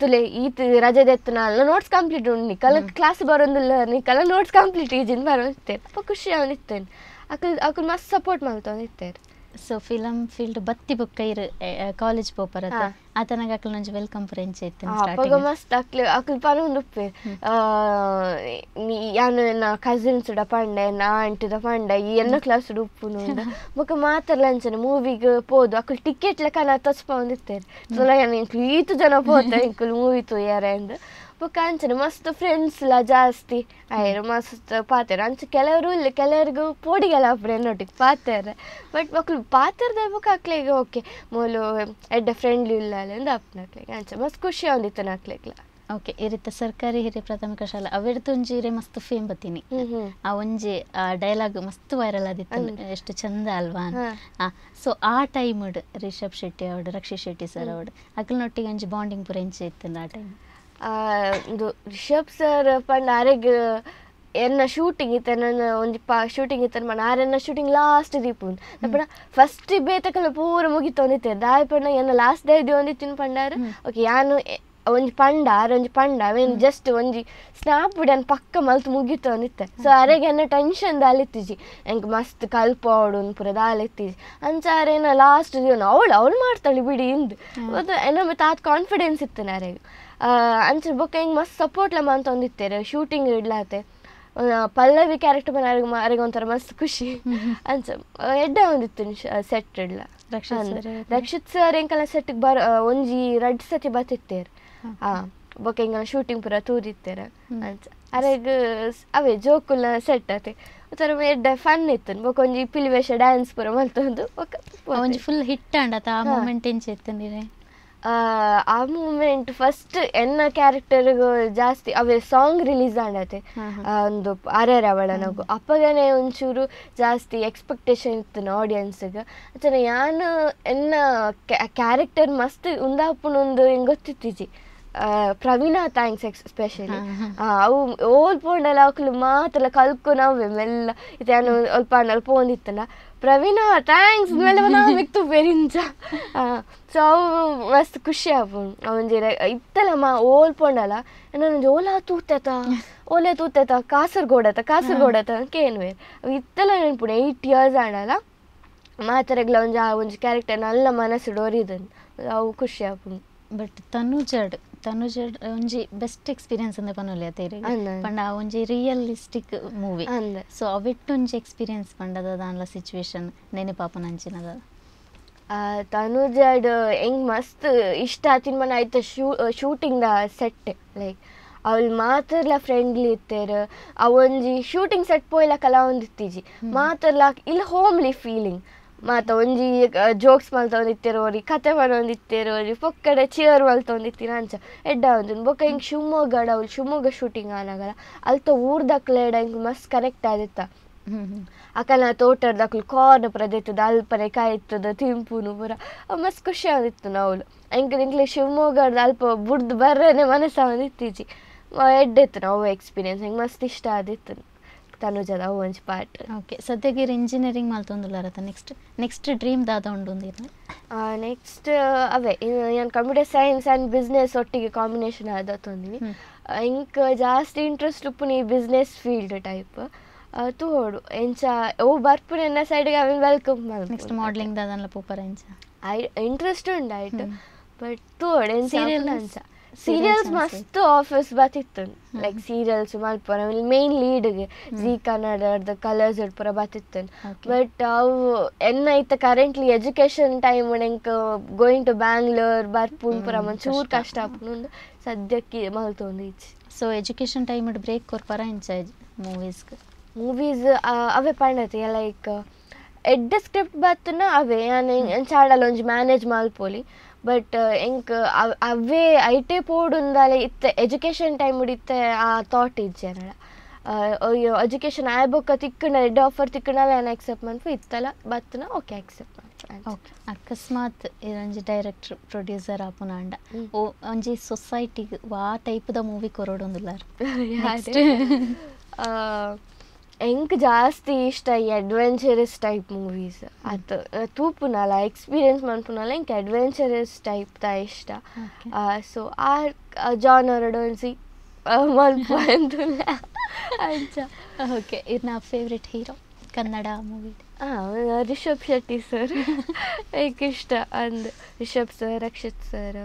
ತುಲೆ ಈತ್ ರಜದ ಎತ್ತನಲ್ಲ ನೋಟ್ಸ್ ಕಂಪ್ಲೀಟ್ ಉಂಡು ಕಲ ಕ್ಲಾಸ್ ಬರೋಂದಿಲ್ಲ ನೀ ಕಲ ನೋಟ್ಸ್ ಕಂಪ್ಲೀಟ್ ಈಜಿನ ಬರೋನಿತ್ತೆ ಅಪ್ಪ ಖುಷಿ ಅವನಿತ್ತೇನೆ ಅಕ್ಕ ಅಕ್ಕ ಮಸ್ತ್ ಸಪೋರ್ಟ್ ಮಾಡ್ತಾನಿತ್ತೇನೆ ಸೊ ಫಿಲಮ್ ಫೀಲ್ಡ್ ಬತ್ತಿ ಬೊಕ್ಕ ಇರು ಕಾಲೇಜ್ ಪೋಪರ್ ಅತ್ತ ಆತನಾಗ ಅಕ್ಲ ನಂಜಿ ವೆಲ್ಕಮ್ ಫ್ರೆಂಡ್ಸ್ ಐತೆ ಅಪ್ಪಗ ಮಸ್ತ್ ಅಕ್ಲ ಅಕ್ಲ ಪನು ಉಂದುಪ್ಪೆ ಯಾನು ಎನ್ನ ಕಸಿನ್ಸ್ ಡ ಪಂಡೆ ನಾ ಆಂಟಿ ದ ಪಂಡೆ ಈ ಎಲ್ಲ ಕ್ಲಾಸ್ ಉಪ್ಪುನು ಬೊಕ ಮಾತ್ರ ಅಂಚನೆ ಮೂವಿಗೆ ಪೋದು ಅಕ್ಲ ಟಿಕೆಟ್ ಲೆಕ್ಕ ನಾ ತಸ್ಪ ಒಂದಿತ್ತೇನೆ ಸೊ ನಾನು ಇಂಕ್ಲು ಈತು ಜನ ಪೋತ ಇಂಕ್ಲು ಮೂವಿ ತೂಯಾರೆ ಅಂದು ಪಕ್ಕ ಅಂಚನೆ ಮಸ್ತ್ ಫ್ರೆಂಡ್ಸ್ ಲ ಜಾಸ್ತಿ ಆಯ್ರೆ ಮಸ್ತ್ ಪಾತೆರ್ ಅಂಚ ಕೆಲವರು ಇಲ್ಲ ಕೆಲವರಿಗೂ ಪೋಡಿಗೆಲ್ಲ ಫ್ರೆಂಡ್ ಒಟ್ಟಿಗೆ ಪಾತೆರ್ ಬಟ್ ಮಕ್ಕಳು ಪಾತೆರ್ದ ಬೊಕ ಅಕ್ಲೆಗ್ ಓಕೆ ಮೂಲು ಎಡ್ಡೆ ಫ್ರೆಂಡ್ಲಿ ಇಲ್ಲ ಅಲ್ಲಿಂದ ಅಪ್ ಅಕ್ಲೆಗೆ ಅಂಚ ಮಸ್ತ್ ಖುಷಿ ಒಂದಿತ್ತು ಅಕ್ಲೆಗ್ಲ ಓಕೆ ಇರಿತ ಸರ್ಕಾರಿ ಹಿರಿಯ ಪ್ರಾಥಮಿಕ ಶಾಲೆ ತುಂಜಿ ಇರೆ ಮಸ್ತ್ ಫೇಮ್ ಬತ್ತೀನಿ ಆ ಒಂಜಿ ಡೈಲಾಗ್ ಮಸ್ತ್ ವೈರಲ್ ಆದಿತ್ತು ಎಷ್ಟು ಚಂದ ಅಲ್ವಾ ಸೊ ಆ ಟೈಮ್ ರಿಷಬ್ ಶೆಟ್ಟಿ ಅವ್ಡು ರಕ್ಷಿ ಶೆಟ್ಟಿ ಸರ್ ಅವ್ಡ್ ಅಕ್ಲ್ ನೊಟ್ಟಿಗೆ ಒಂಜಿ ಬಾಂಡಿಂಗ್ ಪೂರ ಇಂಚೆ ಇತ್ತು ಆ ಟೈಮ್ ಇದು ರಿಷಬ್ ಸರ್ ಪಂಡ ಅರೆಗ್ ಎನ್ನ ಶೂಟಿಂಗ್ ಇತ್ತೆ ನನ್ನ ಒಂಜಿ ಪಾ ಶೂಟಿಂಗ್ ಇತ್ತೆ ಮನ ಎನ್ನ ಶೂಟಿಂಗ್ ಲಾಸ್ಟ್ ದೀಪುನ್ ಪಂಡ ಫಸ್ಟ್ ಬೇತಕಲ ಪೂರ ಅಂದಿತ್ತೆ ದಾಯ ಪಂಡ ಎನ್ನ ಲಾಸ್ಟ್ ಡೇ ಒಂದು ತಿನ್ ಪಂಡಾರ ಓಕೆ ಯಾನು ಒಂಜಿ ಪಂಡ ಒಂದು ಪಂಡ ಅವೇನು ಜಸ್ಟ್ ಒಂಜಿ ಸ್ನಾಪ್ ಬಿಡನ್ ಪಕ್ಕ ಮಲ್ತು ಮುಗಿತು ಅಂದಿತ್ತೆ ಸೊ ಅರೆಗೆ ಎನ್ನ ಟೆನ್ಷನ್ ದಾಲಿತ್ತಿಜಿ ಎಂಕ್ ಮಸ್ತ್ ಕಲ್ಪೋಡುನ್ ಪುರ ದಾಲಿತ್ತಿಜಿ ಏನ ಲಾಸ್ಟ್ ದಿವನ ಅವಳು ಅವಳು ಮಾಡ್ತಾಳೆ ಬಿಡಿ ಇಂದು ಏನೋ ಮತ್ತೆ ಆತ ಕಾನ್ಫಿಡೆನ್ಸ್ ಇತ್ತೆ ನಾರೆಗೆ ಅಂಚ ಬೊಕ ಎಂಕ್ ಮಸ್ತ್ ಸಪೋರ್ಟ್ಲ ಮಂತೊಂದಿತ್ತೆರ್ ಶೂಟಿಂಗ್ ಇಡ್ಲಾತೆ ಪಲ್ಲವಿ ಕ್ಯಾರೆಕ್ಟರ್ ಮನ ಅರೆಗ್ ಅರೆಗ್ ಒಂಥರ ಮಸ್ತ್ ಖುಷಿ ಅಂಚ ಎಡ್ಡ ಒಂದಿತ್ತು ಸೆಟ್ ಇಡ್ಲ ರಕ್ಷಿತ್ ಸರ್ ಎಂಕಲ ಸೆಟ್ಗೆ ಬರ ಒಂಜಿ ರಡ್ ಸತಿ ಬತ್ತಿತ್ತೇರ್ ಆ ಬೊಕ ಎಂಕಲ ಶೂಟಿಂಗ್ ಪೂರ ತೂದಿತ್ತೆರ್ ಅಂಚ ಅರೆಗ್ ಅವೇ ಜೋಕುಲ್ನ ಸೆಟ್ ಅತೆ ಒಂಥರ ಎಡ್ಡ ಫನ್ ಇತ್ತು ಬೊಕ ಒಂಜಿ ಪಿಲಿವೇಶ ಡ್ಯಾನ್ಸ್ ಪೂರ ಮಲ್ತೊಂದು ಬೊಕ ಒಂಜಿ ಫುಲ್ ಹಿಟ್ ಆಂಡತ ಆ ಮೊಮೆಂಟ್ ಎಂಚ ಇತ್ತು ನೀರೇ ಆ ಮೂಮೆಂಟ್ ಫಸ್ಟ್ ಎನ್ನ ಕ್ಯಾರೆಕ್ಟರ್ ಜಾಸ್ತಿ ಅವೇ ಸಾಂಗ್ ರಿಲೀಸ್ ಆಂಡತೆ ಒಂದು ಅರೆರ್ ಅವಳ ನಗು ಅಪ್ಪಗನೆ ಒಂಚೂರು ಜಾಸ್ತಿ ಎಕ್ಸ್ಪೆಕ್ಟೇಷನ್ ಇತ್ತು ಆಡಿಯನ್ಸ್ಗೆ ಅಚನ ಯಾನು ಎನ್ನ ಕ್ಯಾರೆಕ್ಟರ್ ಮಸ್ತ್ ಉಂದಾಪುನೊಂದು ಹೆಂಗೆ ಗೊತ್ತಿತ್ತೀಜಿ ಪ್ರವೀಣಾ ಥ್ಯಾಂಕ್ಸ್ ಎಕ್ಸ್ ಸ್ಪೆಷಲಿ ಅವು ಓಲ್ ಪೋಂಡಲ ಅವಕ್ಕೆ ಮಾತ್ರ ಕಲ್ಕು ನಾವೇ ಮೆಲ್ಲ ಇದು ಅಲ್ಪ ಅಲ್ಪ ಒಂದಿತ್ತಲ್ಲ ಪ್ರವೀಣ ಥ್ಯಾಂಕ್ಸ್ ಮೇಲೆ ಮಿಕ್ತು ಪೆರಿಂಚ ಸೊ ಅವು ಮಸ್ತ್ ಖುಷಿ ಆಪುಂಡು ಅವನ ಇತ್ತಲ ಮಾ ಓಲ್ಪೊಂಡಲ ನನಗೆ ಓಲಾ ತೂತೆತ ಓಲೆ ತೂತೆತ ಕಾಸರ್ಗೋಡತ ಕಾಸರ್ಗೋಡತ ಕೇನ್ವೆ ಇತ್ತಲ ನೆನಪುಂಡು ಏಯ್ಟ್ ಇಯರ್ಸ್ ಆಂಡಲ ಮಾತರೆಗ್ಲ ಒಂಜಿ ಆ ಒಂಜಿ ಕ್ಯಾರೆಕ್ಟರ್ ನಲ್ಲ ಮನಸ್ಸು ಡೋರಿದಂದು ಅವು ಖುಷಿ ಆಪುಂಡು ಬಟ್ ತನು ಜಡ್ ತನುಜಡ್ ಒಂಜಿ ಬೆಸ್ಟ್ ಎಕ್ಸ್ಪೀರಿಯನ್ಸ್ ಅಂದ ಪನೊಲಿ ಅತ್ತೇರಿ ಪಂಡ ಒಂಜಿ ರಿಯಲಿಸ್ಟಿಕ್ ಮೂವಿ ಸೊ ಅವಿಟ್ಟು ಒಂಜಿ ಎಕ್ಸ್ಪೀರಿಯನ್ಸ್ ಪಂಡದ ದಾನ್ಲ ಸಿಚುವೇಶನ್ ನೆನಪಾಪನ ಅಂಚಿನದ ತನುಜಡ್ ಹೆಂಗ್ ಮಸ್ತ್ ಇಷ್ಟ ಆತಿನ ಮನ ಆಯ್ತು ಶೂ ದ ಸೆಟ್ ಲೈಕ್ ಅವಳು ಮಾತ್ರಲ ಫ್ರೆಂಡ್ಲಿ ಇತ್ತೇರು ಅವೊಂಜಿ ಶೂಟಿಂಗ್ ಸೆಟ್ ಪೋಯ್ಲ ಕಲಾವೊಂದು ಇತ್ತೀಜಿ ಮಾತ್ರಲ ಇಲ್ ಹೋಮ್ಲಿ ಫೀಲಿಂಗ್ ಮಾತ ಒಂಜಿ ಜೋಕ್ಸ್ ರೀ ಕತೆ ಮನೊಂದಿತ್ತಿರೋರಿ ಪೊಕ್ಕಡೆ ಚೇರ್ ಮಲ್ತೊಂದಿತ್ತಿನ ಅಂಚ ಎಡ್ಡ ಒಂದಿನ ಬೊಕ್ಕ ಹಿಂಗೆ ಶಿವಮೊಗ್ಗಡ ಅವ್ಳು ಶಿವಮೊಗ್ಗ ಶೂಟಿಂಗ್ ಆನಾಗಲ್ಲ ಅಲ್ತ ಊರ್ದಕ್ಲೇಡ ಹಿಂಗೆ ಮಸ್ತ್ ಕನೆಕ್ಟ್ ಆದಿತ್ತ ಅಕಲ್ನ ತೋಟದಕ್ಲು ಕಾರ್ನ ಪ್ರದೇತದ ಅಲ್ಪನೆ ಕಾಯ್ತದ ತಿಂಪುನು ಪುರ ಮಸ್ತ್ ಖುಷಿ ಆಗಿತ್ತು ಅವಳು ಹೆಂಗೆ ಇಂಕ್ಲೆ ಶಿವಮೊಗ್ಗದ ಅಲ್ಪ ಬುಡ್ದು ಬರ್ರೇನೆ ಮನಸ್ಸಾವಿತ್ತೀಚಿ ಇತ್ತೀಚಿ ಎಡ್ಡೆತ್ತು ನಾವು ಎಕ್ಸ್ಪೀರಿಯನ್ಸ್ ಹಿಂಗೆ ಮಸ್ತ್ ಇಷ್ಟ ಆದಿತ್ತು ತನುಜದ ಒಂಜಿ ಪಾಟ್ ಓಕೆ ಸದ್ಯಗಿರಿ ಇಂಜಿನಿಯರಿಂಗ್ ಮಲ್ತೊಂದುಲ್ಲಾರತ ನೆಕ್ಸ್ಟ್ ನೆಕ್ಸ್ಟ್ ಡ್ರೀಮ್ ದಾದ ಉಂಡುಂದಿರ ನೆಕ್ಸ್ಟ್ ಅವೇ ನಾನು ಕಂಪ್ಯೂಟರ್ ಸೈನ್ಸ್ ಆ್ಯಂಡ್ ಬಿಸ್ನೆಸ್ ಒಟ್ಟಿಗೆ ಕಾಂಬಿನೇಷನ್ ಆದತ್ತೊಂದ್ವಿ ಇಂಕ್ ಜಾಸ್ತಿ ಇಂಟ್ರೆಸ್ಟ್ ಉಪ್ಪುನಿ ಬಿಸ್ನೆಸ್ ಫೀಲ್ಡ್ ಟೈಪ್ ತೂಹೋಡು ಎಂಚ ಅವು ಬರ್ಪುನ ಎನ್ನ ಸೈಡ್ಗೆ ಅವೆನ್ ವೆಲ್ಕಮ್ ಮಾಡಿ ನೆಕ್ಸ್ಟ್ ಮಾಡಲಿಂಗ್ ದಾದನ್ಲ ಪೂಪರ ಎಂಚ ಐ ಇಂಟ್ರೆಸ್ಟ್ ಉಂಡು ಆಯ್ತು ಬಟ್ ತೂಹೋಡು ಎಂಚ ಸೀರಿಯಲ್ ಅಂಚ ಸೀರಿಯಲ್ಸ್ ಮಸ್ತ್ ಆಫೀಸ್ ಬರ್ತಿತ್ತು ಲೈಕ್ ಸೀರಿಯಲ್ಸ್ ಮಲ್ಪನ ಮೇನ್ ಲೀಡ್ಗೆ ಜಿ ಕನ್ನಡ ದ ಕಲರ್ಸ್ ಪೂರ ಬರ್ತಿತ್ತು ಬಟ್ ಅವು ಎನ್ನ ಐತ ಕರೆಂಟ್ಲಿ ಎಜುಕೇಶನ್ ಟೈಮ್ ನಂಗೆ ಗೋಯಿಂಗ್ ಟು ಬ್ಯಾಂಗ್ಳೂರ್ ಬರ್ಪುನ್ ಪೂರ ಮಂಚೂರ್ ಕಷ್ಟ ಆಗ್ಪುಂಡು ಸದ್ಯಕ್ಕೆ ಮಲ್ತೊಂದು ಈಚೆ ಸೊ ಎಜುಕೇಶನ್ ಟೈಮ್ ಬ್ರೇಕ್ ಕೊರ್ಪರ ಇಂಚ ಮೂವೀಸ್ಗೆ ಮೂವೀಸ್ ಅವೇ ಪಂಡತಿ ಲೈಕ್ ಎಡ್ಡೆ ಸ್ಕ್ರಿಪ್ಟ್ ಬತ್ತನ ಅವೇ ಚಾಡಲ್ಲ ಚಾಡಲ್ ಒಂಜಿ ಮ್ಯಾನೇಜ್ ಮಲ್ಪೋಲಿ ಬಟ್ uh, ಎಂಕ್ ಅವೇ ಐಟೆ ಪೋಡುಂದಲೆ ಇತ್ತೆ ಎಜುಕೇಷನ್ ಟೈಮ್ ಇತ್ತೆ ಆ ಥಾಟ್ ಇಜ್ಜೆ ನಡ ಅಯ್ಯೋ ಎಜುಕೇಷನ್ ಆಯ್ಬೊಕ್ಕ ತಿಕ್ಕಣ ಎಡ್ ಆಫರ್ ತಿಕ್ಕಂಡಲ್ಲ ನಾನು ಆಕ್ಸೆಪ್ಟ್ ಮಾಡ್ಪು ಇತ್ತಲ್ಲ ಬತ್ತನ ಓಕೆ ಆಕ್ಸೆಪ್ಟ್ ಓಕೆ ಅಕಸ್ಮಾತ್ ಇದೊಂಜಿ ಡೈರೆಕ್ಟರ್ ಪ್ರೊಡ್ಯೂಸರ್ ಆಪುನಾಂಡ ಓ ಒಂಜಿ ಸೊಸೈಟಿಗೆ ವಾ ದ ಮೂವಿ ಕೊರೋಡೊಂದುಲ್ಲಾರ್ ಹೆಂಗೆ ಜಾಸ್ತಿ ಇಷ್ಟ ಈ ಅಡ್ವೆಂಚರಸ್ ಟೈಪ್ ಮೂವೀಸ್ ಅದು ತೂಪುನಲ್ಲ ಎಕ್ಸ್ಪೀರಿಯನ್ಸ್ ಮನ್ಪುನಲ್ಲ ಹಿಂಗೆ ಅಡ್ವೆಂಚರಸ್ ಟೈಪ್ ದ ಇಷ್ಟ ಸೊ ಆ ಜಾನ್ ಡೊನ್ಸಿ ಮಲ್ಪ ಅಂತಲ್ಲ ಅಂಚ ಓಕೆ ಇದು ನಾ ಫೇವ್ರೆಟ್ ಹೀರೋ ಕನ್ನಡ ಮೂವಿ ಹಾಂ ರಿಷಬ್ ಶೆಟ್ಟಿ ಸರ್ ಏಕೆ ಇಷ್ಟ ಅಂದ್ ರಿಷಬ್ ಸರ್ ರಕ್ಷಿತ್ ಸರ್